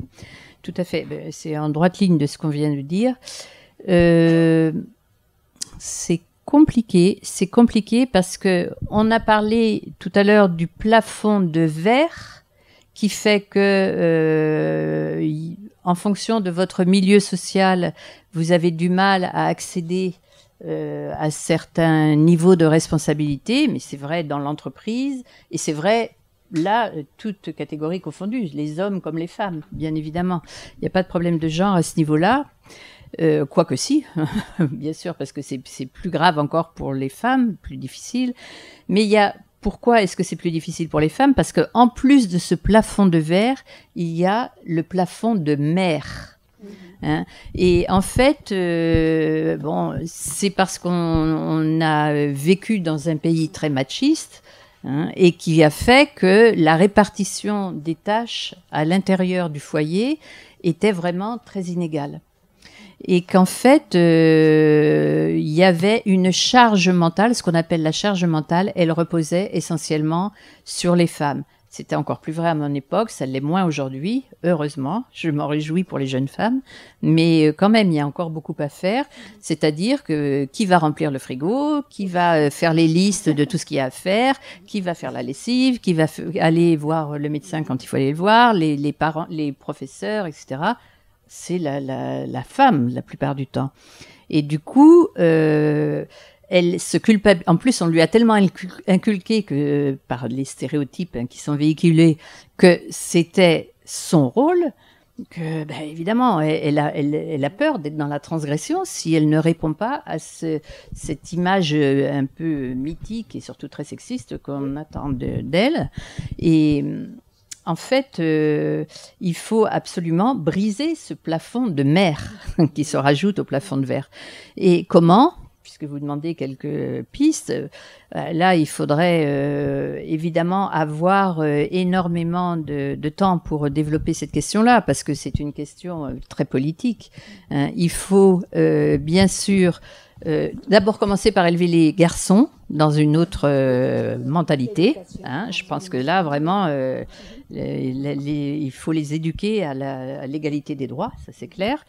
Speaker 4: Tout à fait. Ben, c'est en droite ligne de ce qu'on vient de dire. Euh, c'est compliqué. C'est compliqué parce que on a parlé tout à l'heure du plafond de verre qui fait que, euh, en fonction de votre milieu social, vous avez du mal à accéder euh, à certains niveaux de responsabilité, mais c'est vrai dans l'entreprise et c'est vrai là, euh, toutes catégories confondues, les hommes comme les femmes, bien évidemment. Il n'y a pas de problème de genre à ce niveau-là. Euh, Quoique si, bien sûr, parce que c'est plus grave encore pour les femmes, plus difficile. Mais il y a pourquoi est-ce que c'est plus difficile pour les femmes Parce qu'en plus de ce plafond de verre, il y a le plafond de mer. Hein. Et en fait, euh, c'est parce qu'on a vécu dans un pays très machiste hein, et qui a fait que la répartition des tâches à l'intérieur du foyer était vraiment très inégale et qu'en fait, euh, il y avait une charge mentale, ce qu'on appelle la charge mentale, elle reposait essentiellement sur les femmes. C'était encore plus vrai à mon époque, ça l'est moins aujourd'hui, heureusement. Je m'en réjouis pour les jeunes femmes. Mais euh, quand même, il y a encore beaucoup à faire. C'est-à-dire que qui va remplir le frigo, qui va euh, faire les listes de tout ce qu'il y a à faire, qui va faire la lessive, qui va aller voir le médecin quand il faut aller le voir, les, parents, les professeurs, etc. C'est la, femme la plupart du temps. Et du coup, euh, elle se culpabilise. En plus, on lui a tellement inculqué que par les stéréotypes hein, qui sont véhiculés que c'était son rôle que, ben, évidemment, elle a, elle, a peur d'être dans la transgression si elle ne répond pas à cette image euh, un peu mythique et surtout très sexiste qu'on attend d'elle. et en fait, euh, il faut absolument briser ce plafond de mer qui se rajoute au plafond de verre. Et comment puisque vous demandez quelques pistes, euh, là, il faudrait euh, évidemment avoir euh, énormément de, temps pour développer cette question-là, parce que c'est une question très politique. Hein. Il faut bien sûr d'abord commencer par élever les garçons dans une autre mentalité. Hein. Je pense que là, vraiment, il faut les éduquer à l'égalité des droits, ça c'est clair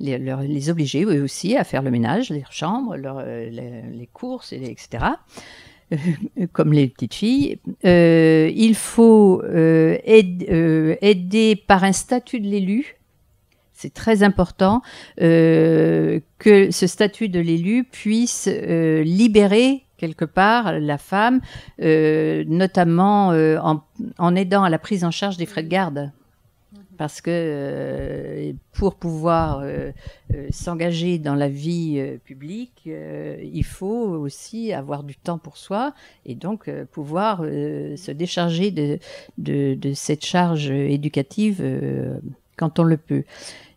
Speaker 4: les, obliger eux aussi à faire le ménage, les chambres, euh, les, courses, etc. Euh, comme les petites filles. Euh, il faut aider par un statut de l'élu. C'est très important que ce statut de l'élu puisse libérer quelque part la femme, notamment en aidant à la prise en charge des frais de garde parce que euh, pour pouvoir euh, euh, s'engager dans la vie publique, il faut aussi avoir du temps pour soi et donc pouvoir se décharger de, cette charge éducative quand on le peut.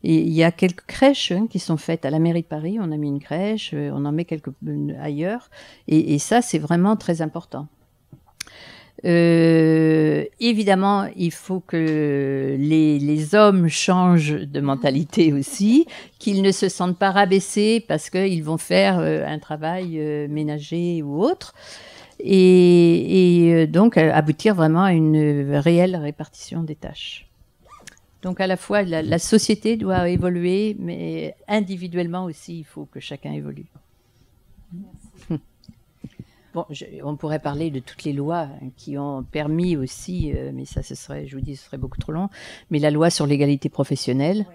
Speaker 4: Et il y a quelques crèches hein, qui sont faites à la mairie de Paris, on a mis une crèche, on en met quelques ailleurs, et ça c'est vraiment très important. Euh, évidemment, il faut que les, hommes changent de mentalité aussi, qu'ils ne se sentent pas rabaissés parce qu'ils vont faire euh, un travail euh, ménager ou autre, et, donc aboutir vraiment à une réelle répartition des tâches. Donc à la fois, la société doit évoluer, mais individuellement aussi, il faut que chacun évolue on pourrait parler de toutes les lois qui ont permis aussi, euh, mais ça, ce serait, je vous dis, ce serait beaucoup trop long, mais la loi sur l'égalité professionnelle,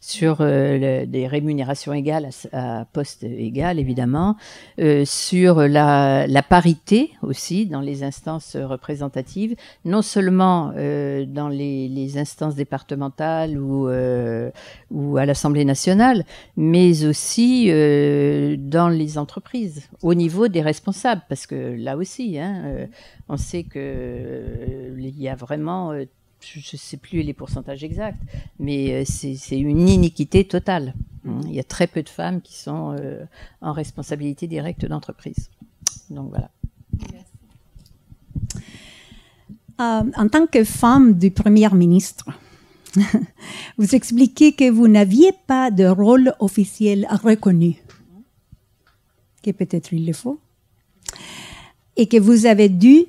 Speaker 4: sur euh, des rémunérations égales à, poste égal, évidemment, euh, sur la, parité aussi dans les instances représentatives, non seulement dans les, instances départementales ou, ou à l'Assemblée nationale, mais aussi dans les entreprises, au niveau des responsables, parce que là aussi, hein, euh, on sait qu'il euh, il y a vraiment, euh, je ne sais plus les pourcentages exacts, mais c'est une iniquité totale. Hein, il y a très peu de femmes qui sont en responsabilité directe d'entreprise. Donc voilà.
Speaker 3: en tant que femme du Premier ministre, vous expliquez que vous n'aviez pas de rôle officiel reconnu. Que peut-être il le faut et que vous avez dû,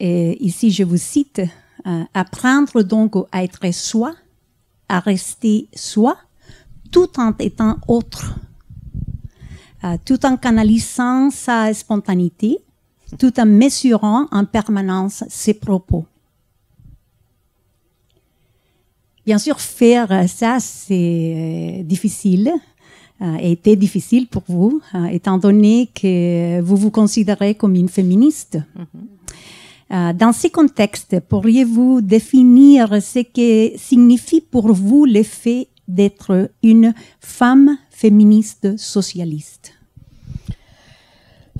Speaker 3: ici je vous cite, euh, apprendre donc à être soi, à rester soi, tout en étant autre, euh, tout en canalisant sa spontanéité, tout en mesurant en permanence ses propos. Bien sûr, faire ça, c'est euh, difficile, a euh, été difficile pour vous, euh, étant donné que vous vous considérez comme une féministe. Mm-hmm. Euh, dans ces contextes, pourriez-vous définir ce que signifie pour vous le fait d'être une femme féministe socialiste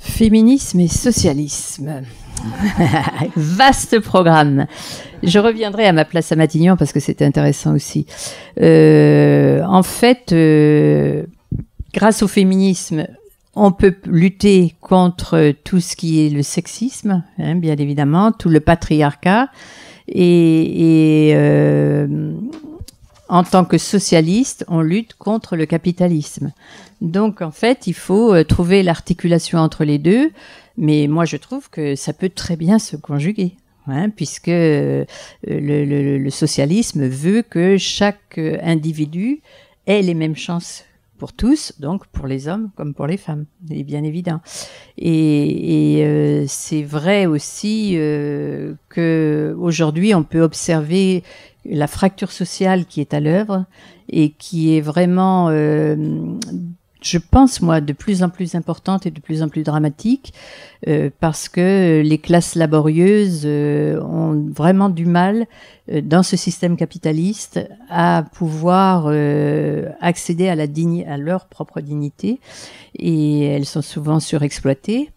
Speaker 4: Féminisme et socialisme. Vaste programme. Je reviendrai à ma place à Matignon parce que c'était intéressant aussi. en fait, grâce au féminisme, on peut lutter contre tout ce qui est le sexisme, hein, bien évidemment, tout le patriarcat. Et, euh, en tant que socialiste, on lutte contre le capitalisme. Donc, en fait, il faut euh, trouver l'articulation entre les deux. Mais moi, je trouve que ça peut très bien se conjuguer. Hein, puisque euh, le, socialisme veut que chaque individu ait les mêmes chances pour tous, donc pour les hommes comme pour les femmes, il est bien évident. Et, et euh, c'est vrai aussi euh, que aujourd'hui on peut observer la fracture sociale qui est à l'œuvre et qui est vraiment euh, je pense, moi, de plus en plus importante et de plus en plus dramatique, euh, parce que les classes laborieuses euh, ont vraiment du mal, euh, dans ce système capitaliste, à pouvoir accéder à, la à leur propre dignité, et elles sont souvent surexploitées.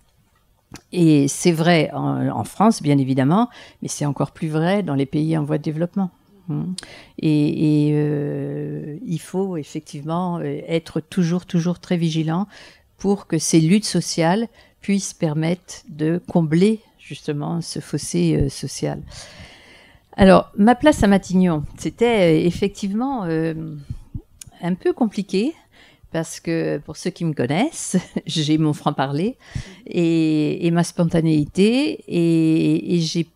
Speaker 4: Et c'est vrai en France, bien évidemment, mais c'est encore plus vrai dans les pays en voie de développement. Mm. Et, euh, il faut effectivement euh, être toujours, toujours très vigilant pour que ces luttes sociales puissent permettre de combler justement ce fossé euh, social. Alors, ma place à Matignon, c'était effectivement un peu compliqué parce que pour ceux qui me connaissent, j'ai mon franc-parler et, ma spontanéité et, et j'ai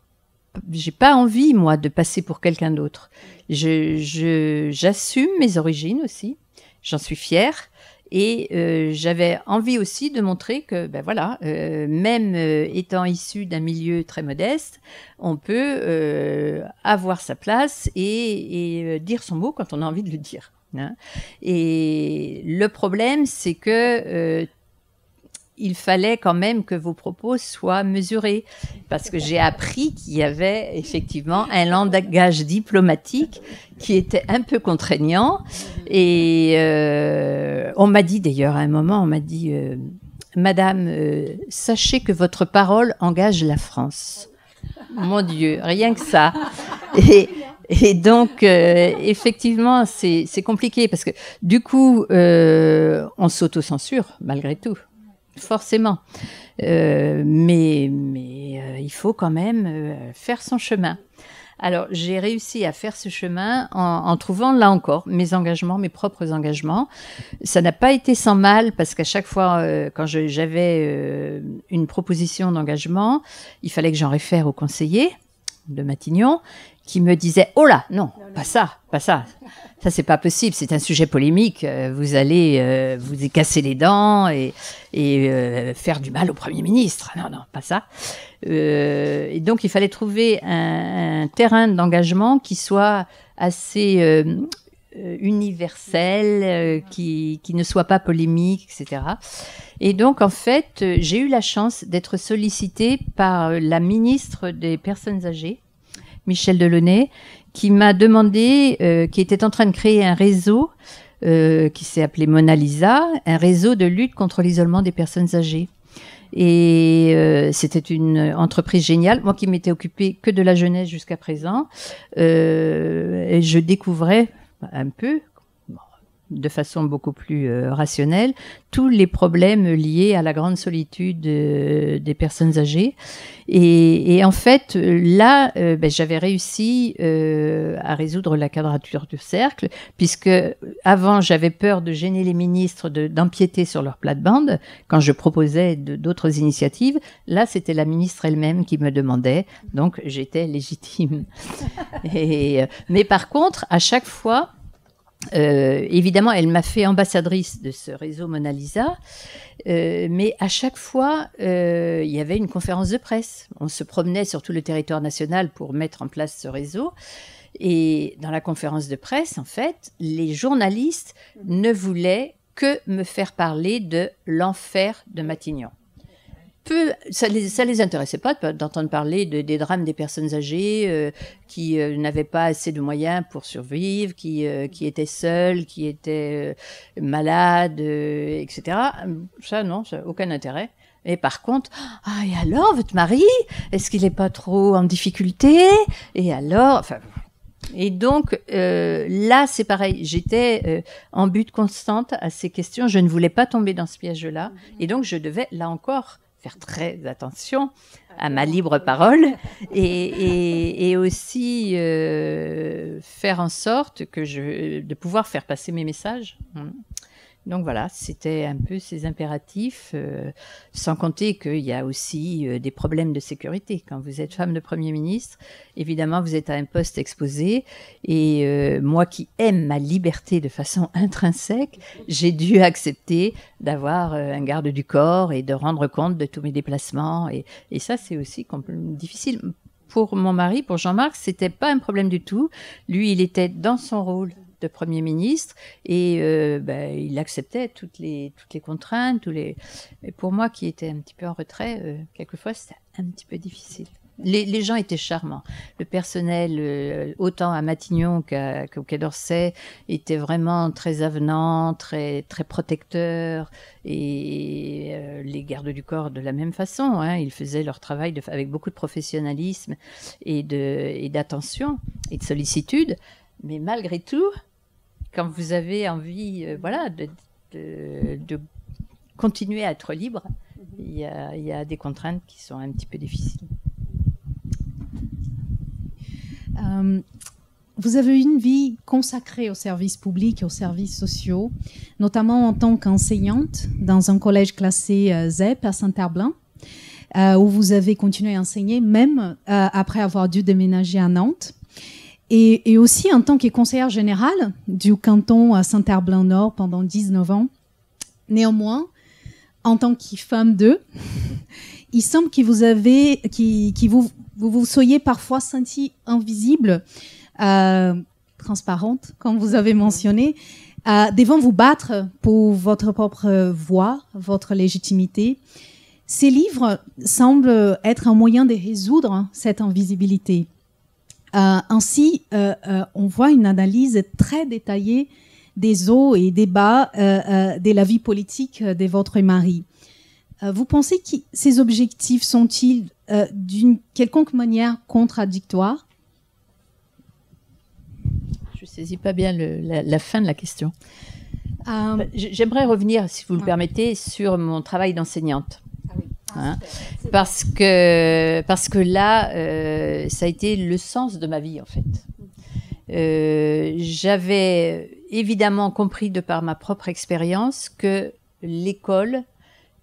Speaker 4: j'ai pas envie moi de passer pour quelqu'un d'autre. Je j'assume mes origines aussi. J'en suis fière et euh, j'avais envie aussi de montrer que ben voilà, euh, même euh, étant issu d'un milieu très modeste, on peut avoir sa place et, dire son mot quand on a envie de le dire. Hein. Et le problème, c'est que il fallait quand même que vos propos soient mesurés, parce que j'ai appris qu'il y avait effectivement un langage diplomatique qui était un peu contraignant. Et euh, on m'a dit d'ailleurs à un moment, on m'a dit, euh, Madame, euh, sachez que votre parole engage la France. Mon Dieu, rien que ça. Et, donc, effectivement, c'est compliqué parce que du coup, on on censure malgré tout forcément. Euh, mais mais euh, il faut quand même euh, faire son chemin. Alors j'ai réussi à faire ce chemin en, en, trouvant là encore mes engagements, mes propres engagements. Ça n'a pas été sans mal parce qu'à chaque fois quand j'avais une proposition d'engagement, il fallait que j'en réfère au conseiller de Matignon qui me disait Oh là, non, pas ça, pas ça. Ça, c'est pas possible, c'est un sujet polémique. Euh, vous allez euh, vous casser les dents et, euh, faire du mal au Premier ministre. Non, non, pas ça. et donc, il fallait trouver un, terrain d'engagement qui soit assez universel, qui, qui ne soit pas polémique, etc. Et donc, en fait, j'ai eu la chance d'être sollicitée par la ministre des Personnes âgées Michel Delaunay, qui m'a demandé, euh, qui était en train de créer un réseau euh, qui s'est appelé Mona Lisa, un réseau de lutte contre l'isolement des personnes âgées. Et euh, c'était une entreprise géniale. Moi qui m'étais occupée que de la jeunesse jusqu'à présent, je découvrais un peu de façon beaucoup plus euh, rationnelle tous les problèmes liés à la grande solitude euh, des personnes âgées. Et, en fait, là, euh, ben, j'avais réussi à résoudre la quadrature du cercle, puisque avant, j'avais peur de gêner les ministres, d'empiéter sur leur plate-bande quand je proposais d'autres initiatives. Là, c'était la ministre elle-même qui me demandait, donc j'étais légitime. et, mais par contre, à chaque fois, euh, évidemment, elle m'a fait ambassadrice de ce réseau Mona Lisa, euh, mais à chaque fois, euh, il y avait une conférence de presse. On se promenait sur tout le territoire national pour mettre en place ce réseau. Et dans la conférence de presse, en fait, les journalistes ne voulaient que me faire parler de l'enfer de Matignon ça les, ça les intéressait pas d'entendre parler de, des drames des personnes âgées euh, qui euh, n'avaient pas assez de moyens pour survivre, qui, euh, qui étaient seules, qui étaient malades, etc. Ça, non, ça, aucun intérêt. Et par contre, ah, et alors, votre mari, est-ce qu'il n'est pas trop en difficulté Et alors, enfin, et donc là, c'est pareil. J'étais en but constante à ces questions. Je ne voulais pas tomber dans ce piège-là. Mm-hmm. Et donc, je devais, là encore, faire très attention à ma libre parole et, aussi euh, faire en sorte que je, de pouvoir faire passer mes messages. Mmh. Donc voilà, c'était un peu ces impératifs, euh, sans compter qu'il y a aussi euh, des problèmes de sécurité. Quand vous êtes femme de Premier ministre, évidemment, vous êtes à un poste exposé. Et euh, moi qui aime ma liberté de façon intrinsèque, j'ai dû accepter d'avoir un garde du corps et de rendre compte de tous mes déplacements. Et, et ça, c'est aussi difficile. Pour mon mari, pour Jean-Marc, c'était pas un problème du tout. Lui, il était dans son rôle de Premier ministre et euh, ben, il acceptait toutes les, toutes les contraintes. Tous les... pour moi qui était un petit peu en retrait, euh, quelquefois c'était un petit peu difficile. Les, les, gens étaient charmants. Le personnel, euh, autant à Matignon qu'au Quai d'Orsay, était vraiment très avenant, très, très protecteur. Et les gardes du corps, de la même façon, hein. ils faisaient leur travail avec beaucoup de professionnalisme et d'attention et, et, de sollicitude. Mais malgré tout, quand vous avez envie, euh, voilà, de, continuer à être libre, mhm. il y, a, des contraintes
Speaker 2: qui sont un petit peu difficiles. Euh, vous avez une vie consacrée aux services publics et aux services sociaux, notamment en tant qu'enseignante dans un collège classé euh, ZEP à Saint-Herblain. où vous avez continué à enseigner, même après avoir dû déménager à Nantes et, aussi en tant que conseillère générale du canton à Saint-Herblain-Nord pendant 19 ans. Néanmoins, en tant que femme d'eux, il semble que vous avez, qui, vous, vous, soyez parfois senti invisible, euh, transparente, comme vous avez mentionné, euh, devant vous battre pour votre propre voix, votre légitimité. Ces livres semblent être un moyen de résoudre cette invisibilité. Euh, ainsi, euh, euh, on voit une analyse très détaillée des eaux et des bas de la vie politique de votre mari. Vous pensez que ces objectifs sont-ils d'une quelconque manière contradictoires Je ne saisis pas bien la, fin de la question. J'aimerais
Speaker 4: revenir, si vous le ah. permettez, sur mon travail d'enseignante. Hein. parce, que, parce que là, euh, ça a été le sens de ma vie, en fait. Euh, j'avais évidemment compris de par ma propre expérience que l'école,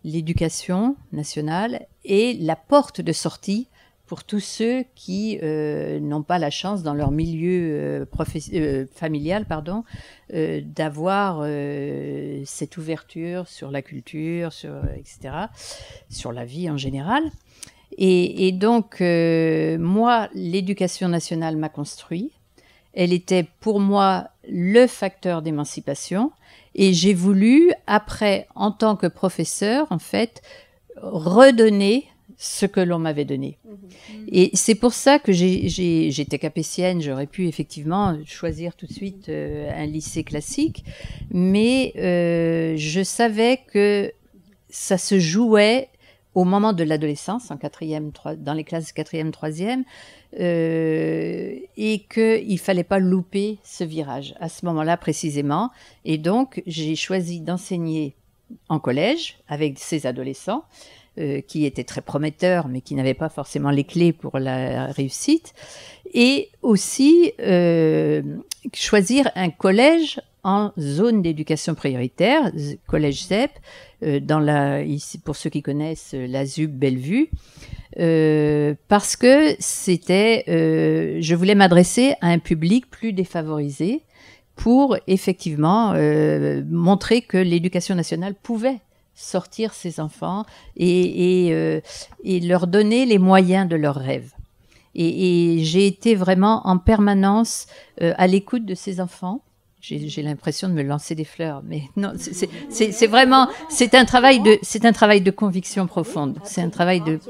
Speaker 4: l'éducation nationale est la porte de sortie pour tous ceux qui euh, n'ont pas la chance dans leur milieu euh, euh, familial pardon, d'avoir cette ouverture sur la culture, sur, etc., sur la vie en général. Et, et donc, moi, l'éducation nationale m'a construit. Elle était pour moi le facteur d'émancipation. Et j'ai voulu, après, en tant que professeur, en fait, redonner ce que l'on m'avait donné. Mmh, mmh. Et c'est pour ça que j'étais capétienne, j'aurais pu effectivement choisir tout de suite euh, un lycée classique, mais euh, je savais que ça se jouait au moment de l'adolescence, en quatrième, dans les classes 4e, troisième, euh, et qu'il fallait pas louper ce virage à ce moment-là précisément. Et donc, j'ai choisi d'enseigner en collège avec ces adolescents euh, qui était très prometteur, mais qui n'avait pas forcément les clés pour la réussite, et aussi euh, choisir un collège en zone d'éducation prioritaire, collège ZEP, euh, dans la, ici, pour ceux qui connaissent la ZUB Bellevue, parce que c'était, je voulais m'adresser à un public plus défavorisé pour effectivement montrer que l'éducation nationale pouvait sortir ses enfants euh, et, leur donner les moyens de leurs rêves. Et, j'ai été vraiment en permanence euh, à l'écoute de ces enfants j'ai l'impression de me lancer des fleurs, mais non, c'est vraiment, c'est un travail de, c'est un travail de conviction profonde. C'est un travail de,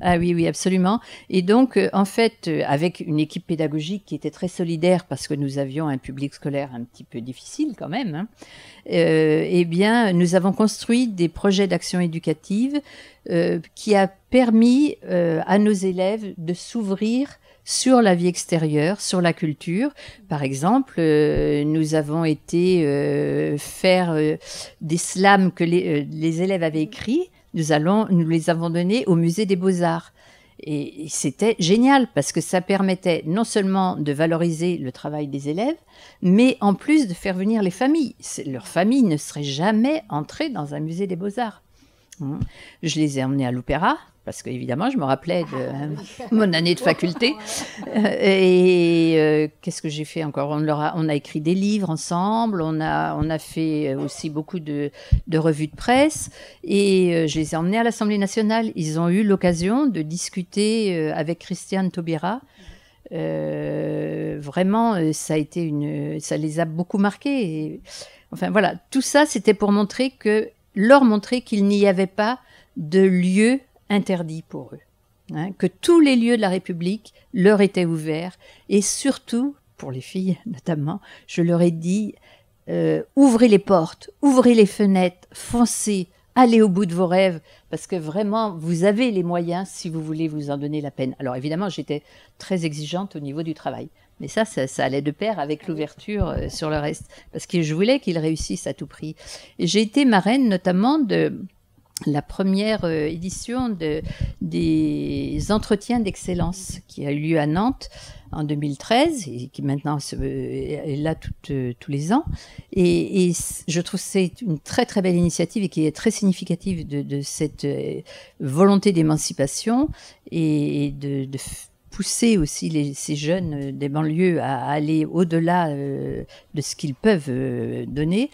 Speaker 4: ah oui, oui, absolument. Et donc, euh, en fait, euh, avec une équipe pédagogique qui était très solidaire parce que nous avions un public scolaire un petit peu difficile quand même, hein, euh, eh bien, nous avons construit des projets d'action éducative euh, qui a permis à nos élèves de s'ouvrir sur la vie extérieure, sur la culture. Par exemple, euh, nous avons été euh, faire euh, des slams que les, élèves avaient écrits. Nous, nous les avons donnés au musée des beaux-arts. Et c'était génial parce que ça permettait non seulement de valoriser le travail des élèves, mais en plus de faire venir les familles. Leurs familles ne seraient jamais entrées dans un musée des beaux-arts. Mmh. Je les ai emmenés à l'opéra, parce qu'évidemment, je me rappelais de ah, mon année de faculté. Euh, et euh, qu'est-ce que j'ai fait encore on, leur a, on a écrit des livres ensemble, on a, on a fait euh, aussi beaucoup de, de revues de presse, et je les ai emmenés à l'Assemblée nationale. Ils ont eu l'occasion de discuter avec Christiane Taubira. vraiment, ça a été une, ça les a beaucoup marqués. Et, enfin voilà, tout ça, c'était pour montrer que leur montrer qu'il n'y avait pas de lieu interdit pour eux, hein, que tous les lieux de la République leur étaient ouverts, et surtout, pour les filles notamment, je leur ai dit, euh, ouvrez les portes, ouvrez les fenêtres, foncez, allez au bout de vos rêves, parce que vraiment, vous avez les moyens si vous voulez vous en donner la peine. Alors évidemment, j'étais très exigeante au niveau du travail. Mais ça, ça, allait de pair avec ah l'ouverture euh, sur le reste, parce que je voulais qu'il réussisse à tout prix. J'ai été marraine notamment de la première euh, édition de, des entretiens d'excellence qui a eu lieu à Nantes en 2013 et qui maintenant se, euh, est là tous les ans. Et, je trouve que c'est une très très belle initiative et qui est très significative de, cette volonté d'émancipation et de pousser aussi ces jeunes euh, des banlieues à, aller au-delà euh, de ce qu'ils peuvent euh, donner.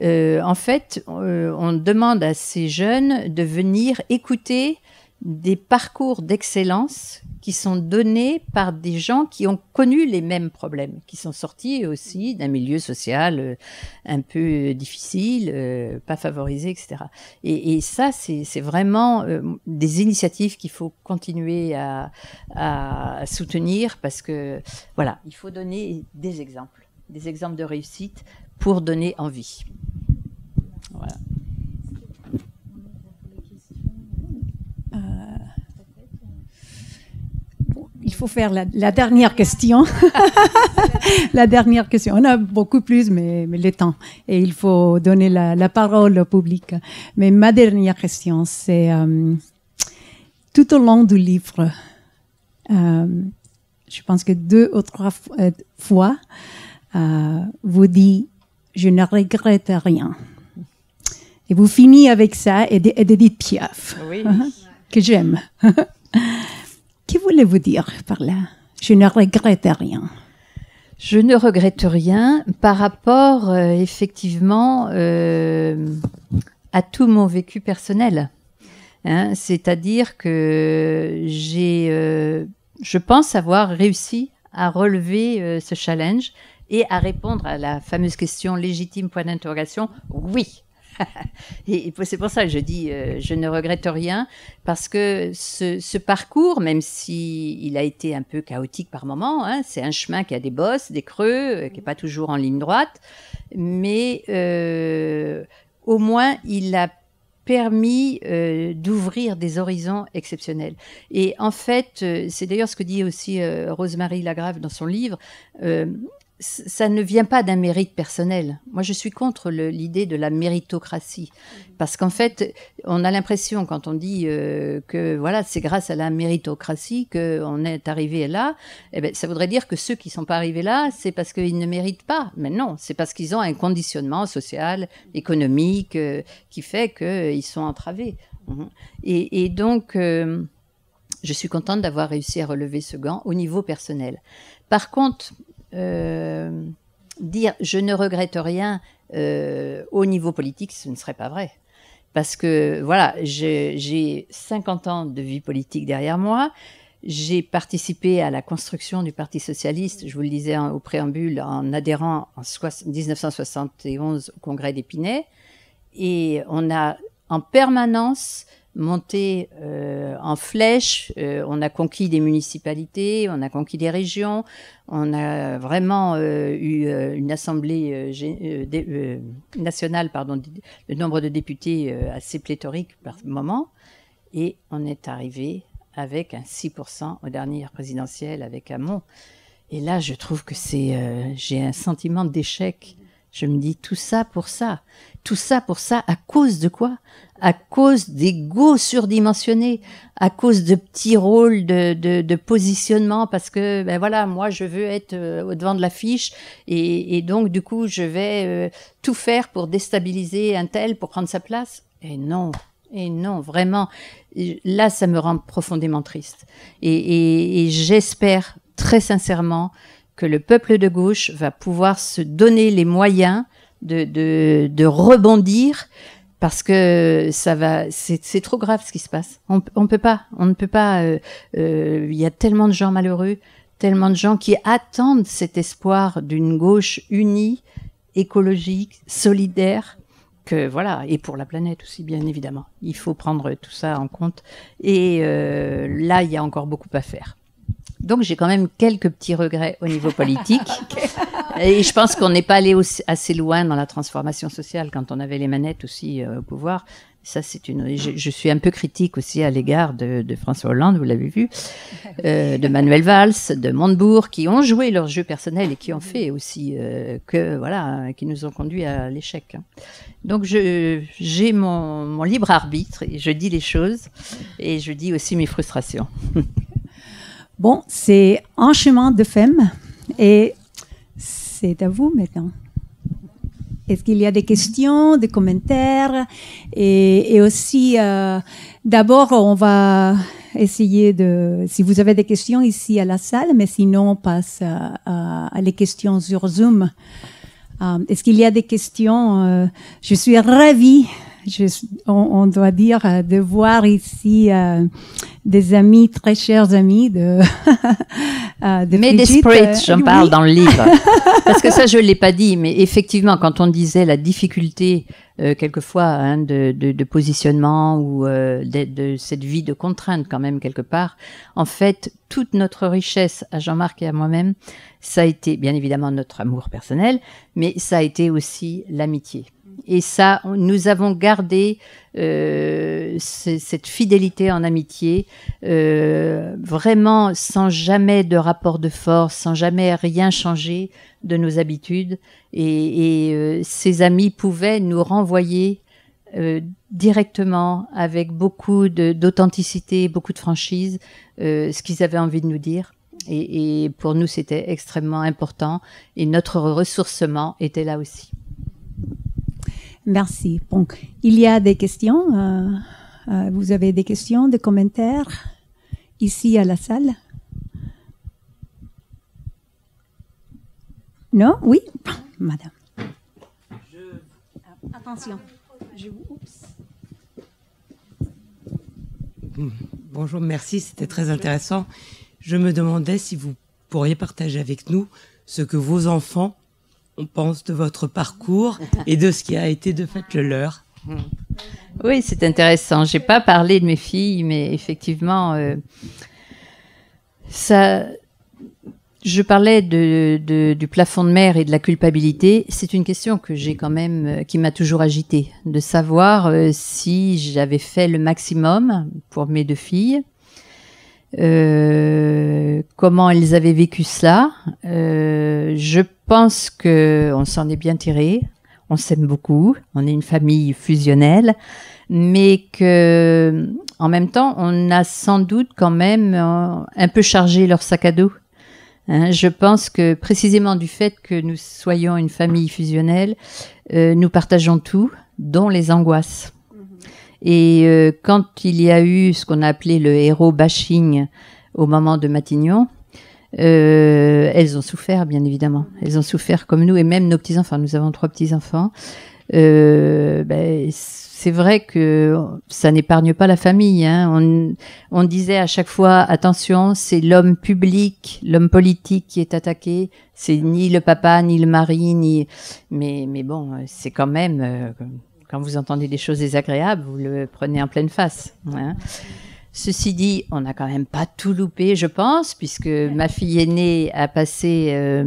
Speaker 4: en fait, on demande à ces jeunes de venir écouter des parcours d'excellence qui sont données par des gens qui ont connu les mêmes problèmes, qui sont sortis aussi d'un milieu social euh, un peu difficile, euh, pas favorisé, etc. Et, ça, c'est vraiment euh, des initiatives qu'il faut continuer à, à soutenir parce que, voilà, il faut donner des exemples, des exemples de réussite pour donner envie. Voilà.
Speaker 3: faire la, dernière question. la dernière question. On a beaucoup plus, mais, mais le temps. Et il faut donner la, parole au public. Mais ma dernière question, c'est euh, tout au long du livre, euh, je pense que deux ou trois euh, fois, vous dit Je ne regrette rien. Et vous finissez avec ça et, des et Piaf, que j'aime.
Speaker 4: Que voulez-vous dire par là Je ne regrette rien. Je ne regrette rien par rapport euh, effectivement euh, à tout mon vécu personnel. Hein. C'est-à-dire que j'ai, euh, je pense avoir réussi à relever ce challenge et à répondre à la fameuse question légitime point d'interrogation. Oui, et c'est pour ça que je dis, euh, je ne regrette rien, parce que ce, parcours, même s'il il a été un peu chaotique par moments, hein, c'est un chemin qui a des bosses, des creux, euh, qui n'est pas toujours en ligne droite, mais euh, au moins il a permis d'ouvrir des horizons exceptionnels. Et en fait, c'est d'ailleurs ce que dit aussi Rosemarie Rosemary Lagrave dans son livre, ça ne vient pas d'un mérite personnel. Moi, je suis contre l'idée de la méritocratie, parce qu'en fait, on a l'impression quand on dit euh, que voilà, c'est grâce à la méritocratie qu'on est arrivé là. Eh ben, ça voudrait dire que ceux qui ne sont pas arrivés là, c'est parce qu'ils ne méritent pas. Mais non, c'est parce qu'ils ont un conditionnement social, économique, euh, qui fait qu'ils sont entravés. Mhm. Et, donc. Euh, je suis contente d'avoir réussi à relever ce gant au niveau personnel. Par contre, euh, dire je ne regrette rien euh, au niveau politique, ce ne serait pas vrai parce que voilà, j'ai 50 ans de vie politique derrière moi. J'ai participé à la construction du Parti socialiste, je vous le disais au préambule, en adhérant en 1971 au Congrès d'Épinay. Et on a en permanence monté euh, en flèche. Euh, on a conquis des municipalités, on a conquis des régions, on a vraiment euh, eu une assemblée nationale, pardon, le nombre de députés assez pléthorique par moment. Et on est arrivé avec un 6% aux dernières présidentielles avec Hamon. Et là, je trouve que c'est, j'ai un sentiment d'échec je me dis tout ça pour ça, tout ça pour ça, à cause de quoi À cause d'égo surdimensionné, à cause de petits rôles de, positionnement, parce que ben voilà, moi je veux être euh, au devant de l'affiche et, et donc du coup je vais euh, tout faire pour déstabiliser un tel pour prendre sa place. Et non, et non, vraiment, là ça me rend profondément triste. et j'espère très sincèrement que le peuple de gauche va pouvoir se donner les moyens de, rebondir parce que ça va, c'est trop grave ce qui se passe. On, peut pas, on ne peut pas. Euh, euh, il y a tellement de gens malheureux, tellement de gens qui attendent cet espoir d'une gauche unie, écologique, solidaire. Que voilà, et pour la planète aussi, bien évidemment. Il faut prendre tout ça en compte. Et euh, là, il y a encore beaucoup à faire. Donc j'ai quand même quelques petits regrets au niveau politique. Et je pense qu'on n'est pas allé assez loin dans la transformation sociale quand on avait les manettes aussi euh, au pouvoir. Ça, c'est une. Je, suis un peu critique aussi à l'égard de, François Hollande, vous l'avez vu, euh, de Manuel Valls, de Montebourg, qui ont joué leur jeu personnel et qui ont fait aussi euh, que voilà, qui nous ont conduits à l'échec. Hein. Donc, j'ai mon, mon libre arbitre et je dis les choses et je dis aussi mes frustrations.
Speaker 3: Bon, c'est un chemin de femme et c'est à vous maintenant. Est-ce qu'il y a des questions, des commentaires et, aussi, euh, d'abord, on va essayer de, si vous avez des questions ici à la salle, mais sinon, on passe à, les questions sur Zoom. Euh, est-ce qu'il y a des questions euh, Je suis ravie on, doit dire, euh, de voir ici euh,
Speaker 4: des amis, très chers amis de, euh, de Mais j'en parle dans le livre. Parce que ça, je ne l'ai pas dit, mais effectivement, quand on disait la difficulté, quelquefois, hein, de, positionnement ou de, de cette vie de contrainte, quand même, quelque part, en fait, toute notre richesse à Jean-Marc et à moi-même, ça a été, bien évidemment, notre amour personnel, mais ça a été aussi l'amitié. Et ça, nous avons gardé euh, cette fidélité en amitié, euh, vraiment sans jamais de rapport de force, sans jamais rien changer de nos habitudes. Et, euh, ces amis pouvaient nous renvoyer directement, avec beaucoup d'authenticité, beaucoup de franchise, ce qu'ils avaient envie de nous dire. Et, et, pour nous, c'était extrêmement important. Et notre ressourcement était là aussi. Merci.
Speaker 3: Donc, il y a des questions. Euh, euh, vous avez des questions, des commentaires ici à la salle Non Oui Madame. Ah, attention.
Speaker 4: Bonjour, merci, c'était très intéressant. Je me demandais si vous pourriez partager avec nous ce que vos enfants on pense de votre parcours et de ce qui a été de fait le leur. Oui, c'est intéressant. J'ai pas parlé de mes filles, mais effectivement, euh, ça. Je parlais du plafond de mer et de la culpabilité. C'est une question que j'ai quand même, euh, qui m'a toujours agitée, de savoir euh, si j'avais fait le maximum pour mes deux filles euh, comment elles avaient vécu cela. Euh, je pense que on s'en est bien tiré. On s'aime beaucoup. On est une famille fusionnelle, mais que en même temps, on a sans doute quand même euh, un peu chargé leur sac à dos. Hein, je pense que précisément du fait que nous soyons une famille fusionnelle, nous partageons tout, dont les angoisses. Et euh, quand il y a eu ce qu'on a appelé le héros bashing au moment de Matignon, euh, elles ont souffert, bien évidemment. Elles ont souffert comme nous et même nos petits-enfants. Nous avons trois petits-enfants. Euh, ben, c'est vrai que ça n'épargne pas la famille. Hein. On, on, disait à chaque fois attention, c'est l'homme public, l'homme politique qui est attaqué. C'est ni le papa, ni le mari, ni. Mais, mais bon, c'est quand même. Euh, quand vous entendez des choses désagréables, vous le prenez en pleine face. Hein. Ceci dit, on n'a quand même pas tout loupé, je pense, puisque ma fille aînée a passé euh,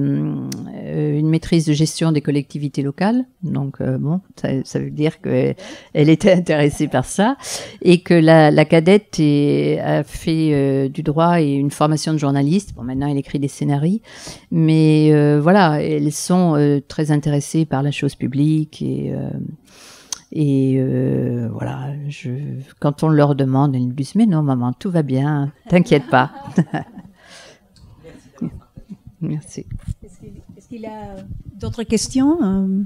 Speaker 4: euh, une maîtrise de gestion des collectivités locales. Donc, euh, bon, ça, veut dire qu'elle était intéressée par ça. Et que la, cadette a fait du droit et une formation de journaliste. Bon, maintenant, elle écrit des scénarios. Mais voilà, elles sont très intéressées par la chose publique et et euh, voilà, quand on leur demande, ils me disent Mais non, maman, tout va bien, t'inquiète pas. Merci. Est-ce qu'il y a d'autres questions euh,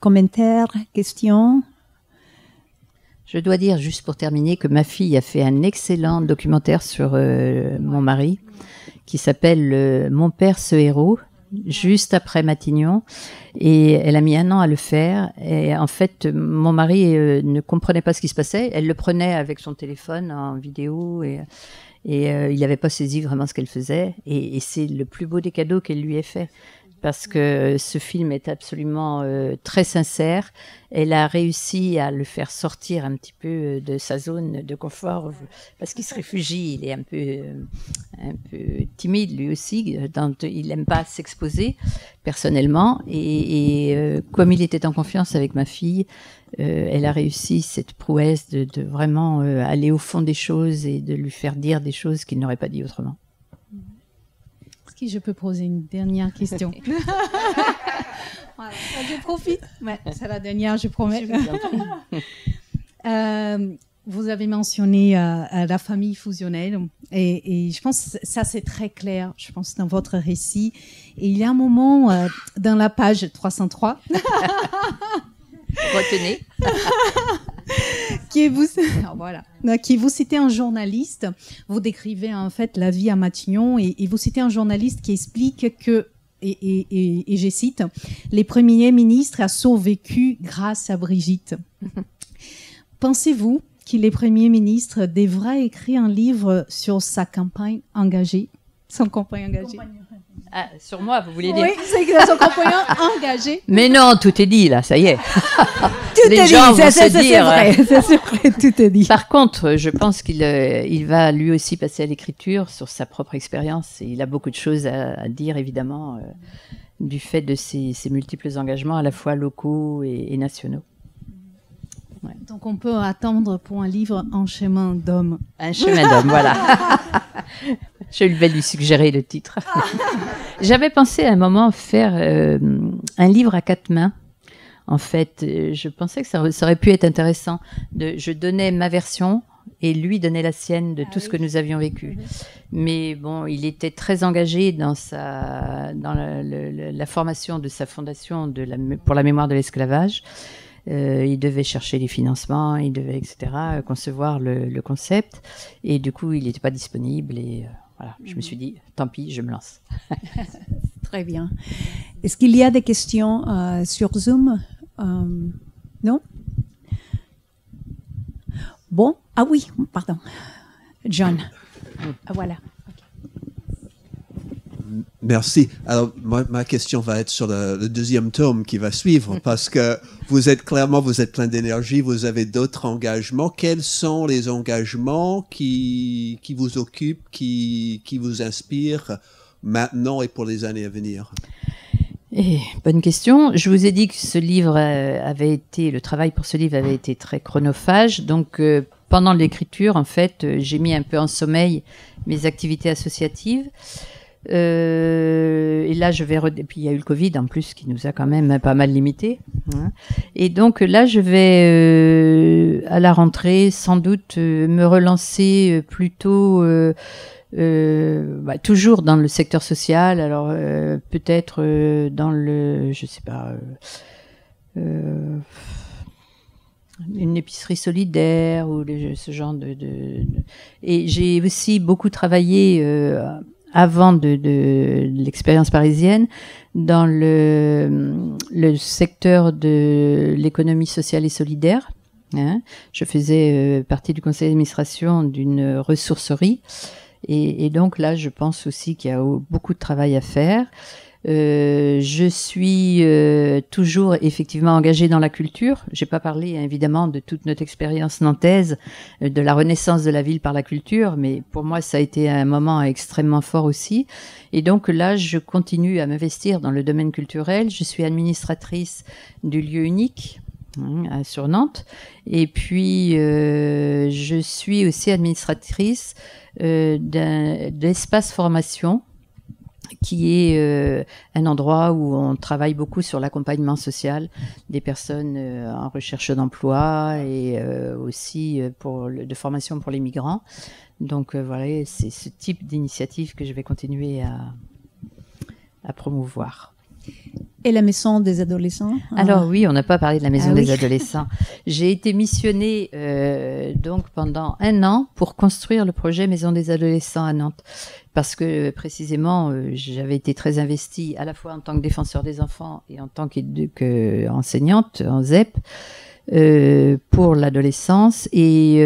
Speaker 4: Commentaires Questions Je dois dire, juste pour terminer, que ma fille a fait un excellent documentaire sur euh, mon mari qui s'appelle Mon père, ce héros juste après Matignon. Et elle a mis un an à le faire. Et en fait, mon mari euh, ne comprenait pas ce qui se passait. Elle le prenait avec son téléphone en vidéo et, euh, il n'avait pas saisi vraiment ce qu'elle faisait. et c'est le plus beau des cadeaux qu'elle lui ait fait parce mmh. que ce film est absolument euh, très sincère. Elle a réussi à le faire sortir un petit peu euh, de sa zone de confort euh, parce qu'il se réfugie, il est un peu, un peu timide lui aussi, il n'aime pas s'exposer personnellement. Et, comme il était en confiance avec ma fille, elle a réussi cette prouesse de, de vraiment aller au fond des choses et de lui faire dire des choses qu'il n'aurait pas dit autrement
Speaker 2: je peux poser une dernière question ah, Je profite. c'est la dernière, je promets. Euh, vous avez mentionné euh, euh, la famille fusionnelle et, je pense que ça c'est très clair, je pense, dans votre récit. il y a un moment dans la page 303 Retenez. qui vous, ah, voilà. qui vous citez un journaliste, vous décrivez en fait la vie à Matignon et, vous citez un journaliste qui explique que et, et, je cite, les premiers ministres a survécu grâce à Brigitte. Pensez-vous que les premiers ministres devraient écrire un livre sur sa campagne engagée, son campagne engagée?
Speaker 4: Ah, sur moi, vous voulez dire Oui, c'est que son compagnon engagé. Mais non, tout est dit là, ça y est. tout est gens dit, c'est vrai, euh, c'est vrai, tout est dit. Par contre, je pense qu'il euh, il va lui aussi passer à l'écriture sur sa propre expérience. Il a beaucoup de choses à, dire, évidemment, euh, du fait de ses, multiples engagements, à la fois locaux et nationaux.
Speaker 2: Donc on peut attendre pour un livre en chemin d'homme. Un chemin d'homme, voilà.
Speaker 4: Je vais lui suggérer le titre.
Speaker 2: J'avais pensé
Speaker 4: à un moment faire euh, un livre à quatre mains. En fait, euh, je pensais que ça, aurait pu être intéressant. De, je donnais ma version, et lui donnait la sienne de ah tout ce que nous avions vécu. Mais bon, il était très engagé dans, sa, dans la, formation de sa fondation pour la mémoire de l'esclavage. Euh, il devait chercher les financements, il devait, etc., euh, concevoir le, concept. Et du coup, il n'était pas disponible. Et euh, voilà, je me suis dit, tant pis, je me lance.
Speaker 3: Très bien. Est-ce qu'il y a des questions sur Zoom Non Bon, ah oui, pardon. John. Ah, voilà.
Speaker 1: Merci. Alors, ma, question va être sur le, deuxième tome qui va suivre, parce que vous êtes clairement, vous êtes plein d'énergie, vous avez d'autres engagements. Quels sont les engagements qui, vous occupent, qui, vous inspirent maintenant et pour les années à venir
Speaker 4: et eh, bonne question. Je vous ai dit que ce livre euh, avait été, le travail pour ce livre avait été très chronophage. Donc, euh, pendant l'écriture, en fait, euh, j'ai mis un peu en sommeil mes activités associatives. Euh, et là, je vais. Et puis, il y a eu le Covid en plus qui nous a quand même pas mal limité. Hein. Et donc, là, je vais euh, à la rentrée sans doute euh, me relancer euh, plutôt. Euh, bah, toujours dans le secteur social, alors peut-être dans le, je sais pas, une épicerie solidaire ou ce genre de. de... Et j'ai aussi beaucoup travaillé avant de, de, l'expérience parisienne, dans le, le secteur de l'économie sociale et solidaire. Hein. Je faisais euh, partie du conseil d'administration d'une ressourcerie. Et, et, donc là, je pense aussi qu'il y a beaucoup de travail à faire. Euh, je suis euh, toujours effectivement engagée dans la culture. J'ai pas parlé évidemment de toute notre expérience nantaise, euh, de la renaissance de la ville par la culture, mais pour moi ça a été un moment extrêmement fort aussi. Et donc là, je continue à m'investir dans le domaine culturel. Je suis administratrice du lieu unique hein, sur Nantes et puis je suis aussi administratrice d'un d'espace formation qui est euh, un endroit où on travaille beaucoup sur l'accompagnement social des personnes euh, en recherche d'emploi et euh, aussi pour de formation pour les migrants. Donc voilà, c'est ce type d'initiative que je vais continuer à, promouvoir.
Speaker 3: Et la maison des adolescents hein Alors oui,
Speaker 4: on n'a pas parlé de la maison ah des adolescents. J'ai été missionnée donc pendant un an pour construire le projet Maison des adolescents à Nantes parce que euh, précisément euh, j'avais été très investie à la fois en tant que défenseur des enfants et en tant qu'enseignante euh, en ZEP pour l'adolescence et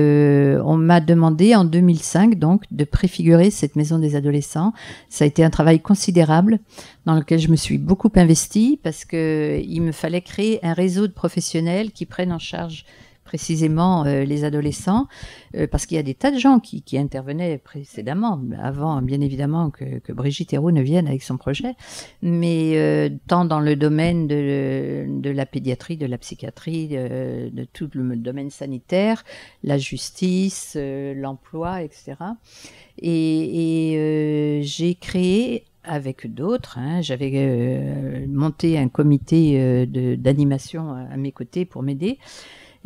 Speaker 4: on m'a demandé en 2005 donc de préfigurer cette maison des adolescents. Ça a été un travail considérable dans lequel je me suis beaucoup investie parce que il me fallait créer un réseau de professionnels qui prennent en charge précisément euh, les adolescents, euh, parce qu'il y a des tas de gens qui, intervenaient précédemment, avant bien évidemment que, Brigitte Héroux ne vienne avec son projet, mais euh, tant dans le domaine de, la pédiatrie, de la psychiatrie, de, tout le domaine sanitaire, la justice, l'emploi, etc. Et, j'ai créé avec d'autres. Hein, j'avais monté un comité d'animation à mes côtés pour m'aider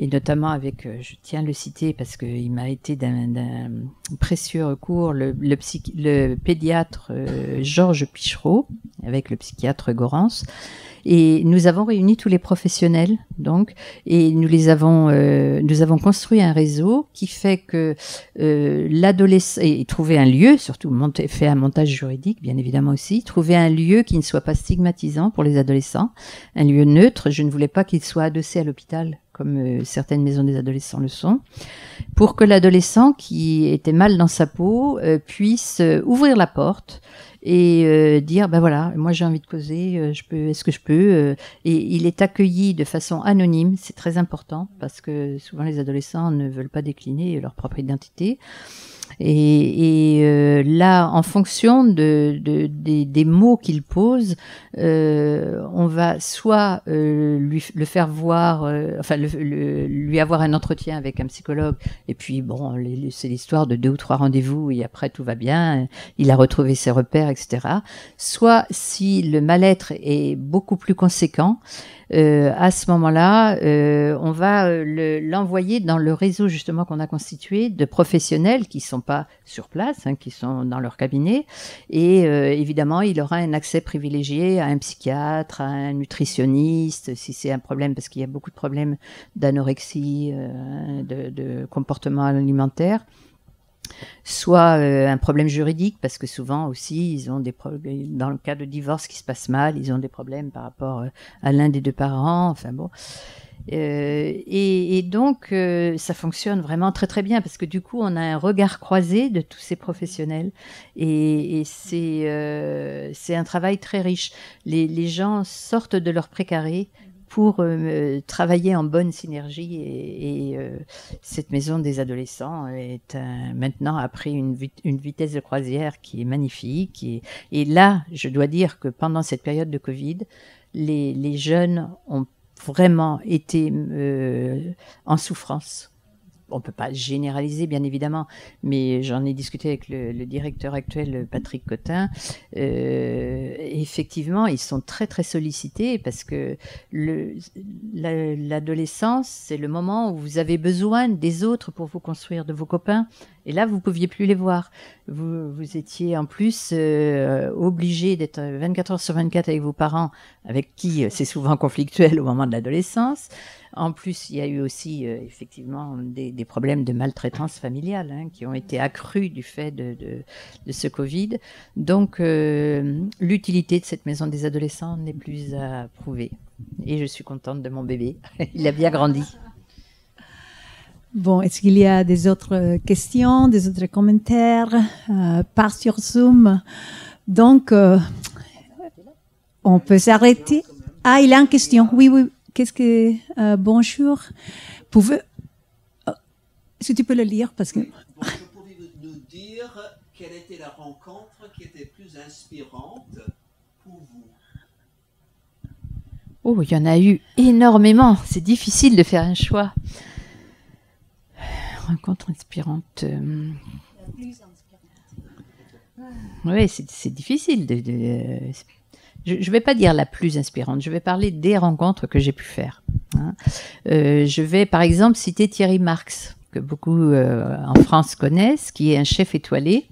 Speaker 4: et notamment avec, euh, je tiens à le citer parce qu'il m'a été d'un précieux recours, le, le, le pédiatre euh, Georges Pichereau, avec le psychiatre Gorance. Et nous avons réuni tous les professionnels, donc, et nous les avons, euh, nous avons construit un réseau qui fait que l'adolescent et trouver un lieu, surtout monter, faire un montage juridique, bien évidemment aussi, trouver un lieu qui ne soit pas stigmatisant pour les adolescents, un lieu neutre. Je ne voulais pas qu'il soit adossé à l'hôpital comme euh, certaines maisons des adolescents le sont, pour que l'adolescent qui était mal dans sa peau euh, puisse euh, ouvrir la porte et dire ben voilà moi j'ai envie de causer je peux est-ce que je peux et il est accueilli de façon anonyme c'est très important parce que souvent les adolescents ne veulent pas décliner leur propre identité et, euh, là, en fonction des, mots qu'il pose, euh, on va soit euh, lui, le faire voir, enfin lui avoir un entretien avec un psychologue, et puis bon, c'est l'histoire de deux ou trois rendez-vous, et après tout va bien, il a retrouvé ses repères, etc. Soit si le mal-être est beaucoup plus conséquent, euh, à ce moment-là, euh, on va euh, l'envoyer dans le réseau justement qu'on a constitué de professionnels qui sont pas sur place, hein, qui sont dans leur cabinet. Et évidemment, il aura un accès privilégié à un psychiatre, à un nutritionniste, si c'est un problème, parce qu'il y a beaucoup de problèmes d'anorexie, de, de comportement alimentaire soit euh, un problème juridique, parce que souvent aussi, ils ont des problèmes, dans le cas de divorce qui se passe mal, ils ont des problèmes par rapport euh, à l'un des deux parents, enfin bon. Euh, et, donc, ça fonctionne vraiment très très bien, parce que du coup, on a un regard croisé de tous ces professionnels, et, c'est un travail très riche. Les, les gens sortent de leur précaré, pour euh, travailler en bonne synergie. Et, euh, cette maison des adolescents est maintenant après une, vitesse de croisière qui est magnifique. Et, là, je dois dire que pendant cette période de Covid, les jeunes ont vraiment été euh, en souffrance on peut pas généraliser, bien évidemment, mais j'en ai discuté avec le, directeur actuel, Patrick Cotin. Euh, effectivement, ils sont très, très sollicités parce que l'adolescence, c'est le moment où vous avez besoin des autres pour vous construire, de vos copains. Et là, vous pouviez plus les voir. Vous, étiez en plus euh, obligé d'être 24 heures sur 24 avec vos parents, avec qui euh, c'est souvent conflictuel au moment de l'adolescence. En plus, il y a eu aussi euh, effectivement des, problèmes de maltraitance familiale hein, qui ont été accrus du fait de, de, ce Covid. Donc, euh, l'utilité de cette maison des adolescents n'est plus à prouver. Et je suis contente de mon bébé. il a bien grandi.
Speaker 3: Bon, est-ce qu'il y a des autres euh, questions, des autres commentaires Par sur Zoom. Donc, on peut s'arrêter. Ah, il a une question. Oui, oui. Qu'est-ce que euh, bonjour Pouvez, euh, si tu peux le lire parce que. Oui. pourrais pouvez nous dire quelle était la rencontre qui était plus
Speaker 4: inspirante pour vous Oh, il y en a eu énormément. C'est difficile de faire un choix. Rencontre inspirante. Euh,
Speaker 3: la plus inspirante.
Speaker 4: Oui, c'est difficile de, de euh, je ne vais pas dire la plus inspirante, je vais parler des rencontres que j'ai pu faire. Hein. Euh, je vais par exemple citer Thierry Marx, que beaucoup euh, en France connaissent, qui est un chef étoilé.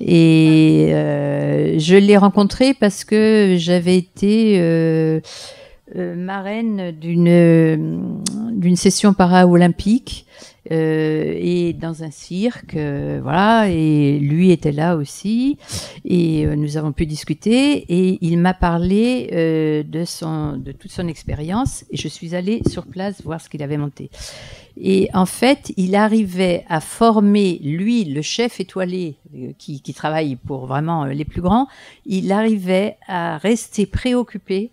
Speaker 4: Et euh, je l'ai rencontré parce que j'avais été euh, marraine d'une session para-olympique euh, et dans un cirque, euh, voilà, et lui était là aussi, et euh, nous avons pu discuter, et il m'a parlé de, son, de toute son expérience, et je suis allée sur place voir ce qu'il avait monté. Et en fait, il arrivait à former, lui, le chef étoilé qui travaille pour vraiment les plus grands, il arrivait à rester préoccupé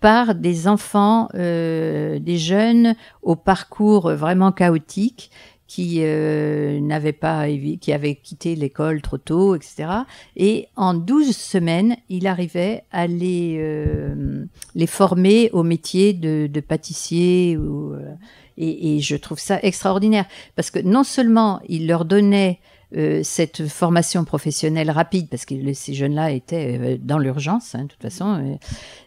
Speaker 4: par des enfants, euh, des jeunes au parcours vraiment chaotique qui euh, n'avaient pas qui avaient quitté l'école trop tôt, etc. Et en 12 semaines, il arrivait à les, euh, les former au métier de, pâtissier. et, je trouve ça extraordinaire parce que non seulement il leur donnait euh, cette formation professionnelle rapide, parce que ces jeunes-là étaient euh, dans l'urgence, hein, de toute façon, euh,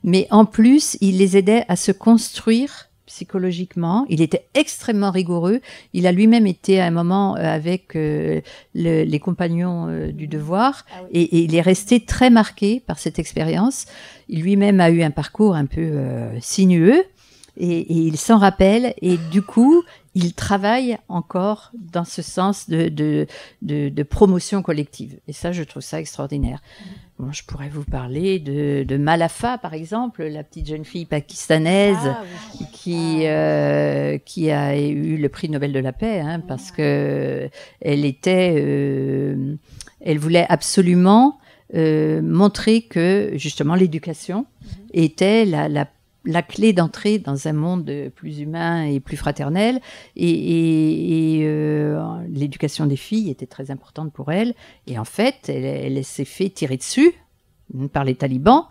Speaker 4: mais en plus, il les aidait à se construire psychologiquement. Il était extrêmement rigoureux. Il a lui-même été à un moment avec les compagnons du devoir ah et, il est resté très marqué par cette expérience. Il Lui-même a eu un parcours un peu sinueux. et il s'en rappelle et du coup il travaille encore dans ce sens de, promotion collective. Et ça, je trouve ça extraordinaire. Bon, je pourrais vous parler de, Malafa, par exemple, la petite jeune fille pakistanaise ah, ah, euh, qui, a eu le prix Nobel de la paix, hein, parce que elle euh, voulait absolument euh, montrer que justement l'éducation mhm. était la, la la clé d'entrée dans un monde plus humain et plus fraternel. Et, euh, l'éducation des filles était très importante pour elle. Et en fait, elle, s'est fait tirer dessus mm, par les talibans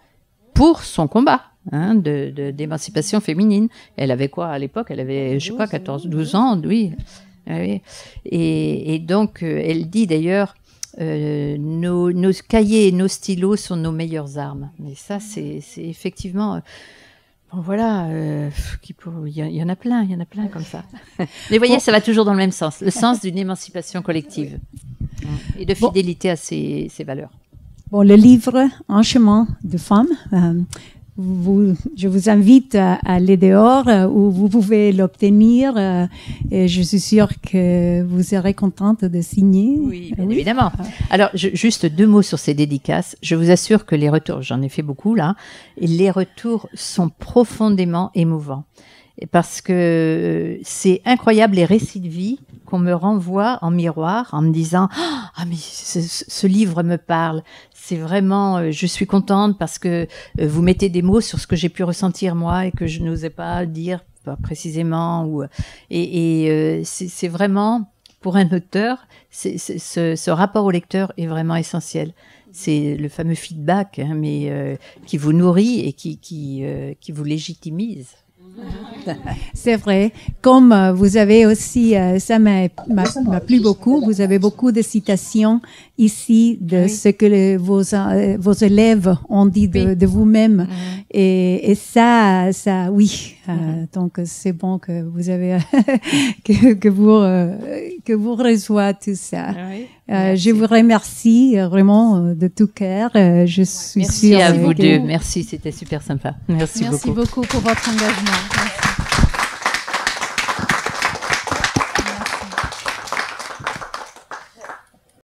Speaker 4: pour son combat. Hein, d'émancipation féminine. Elle avait quoi à l'époque Elle avait, je sais pas, 14, 12 ans, oui. Ah et, donc, euh, elle dit d'ailleurs, euh, nos, cahiers et nos stylos sont nos meilleures armes. Et ça, c'est effectivement voilà, euh, il, y en a plein, il y en a plein comme ça. Mais vous voyez, ça va toujours dans le même sens, le sens d'une émancipation collective hein, et de fidélité à ses, valeurs.
Speaker 3: Bon, le livre En chemin de femmes, euh, vous, je vous invite à, aller dehors euh, où vous pouvez l'obtenir. Euh, et je suis sûre que vous serez contente de signer. Oui, bien ah évidemment. Ah.
Speaker 4: Alors, juste deux mots sur ces dédicaces. Je vous assure que les retours, j'en ai fait beaucoup là, les retours sont profondément émouvants. Parce que euh, c'est incroyable les récits de vie qu'on me renvoie en miroir en me disant Ah, mais ce, livre me parle, c'est vraiment, euh, je suis contente parce que euh, vous mettez des mots sur ce que j'ai pu ressentir moi et que je n'osais pas dire précisément. Euh, et, c'est vraiment, pour un auteur, ce, rapport au lecteur est vraiment essentiel. C'est le fameux feedback, hein, mais qui vous nourrit et qui, vous légitimise.
Speaker 3: C'est vrai. Comme vous avez aussi, ça m'a plu beaucoup, vous avez beaucoup de citations ici de ce que euh, vos, élèves ont dit de, vous-même. Mhm. Et, ça, ça, oui. Euh, mhm. donc c'est bon que vous avez que, vous euh, que vous tout ça. je vous remercie vraiment de tout cœur. Je suis merci à vous deux. Merci,
Speaker 4: c'était super sympa. Merci, merci
Speaker 2: beaucoup. pour votre engagement.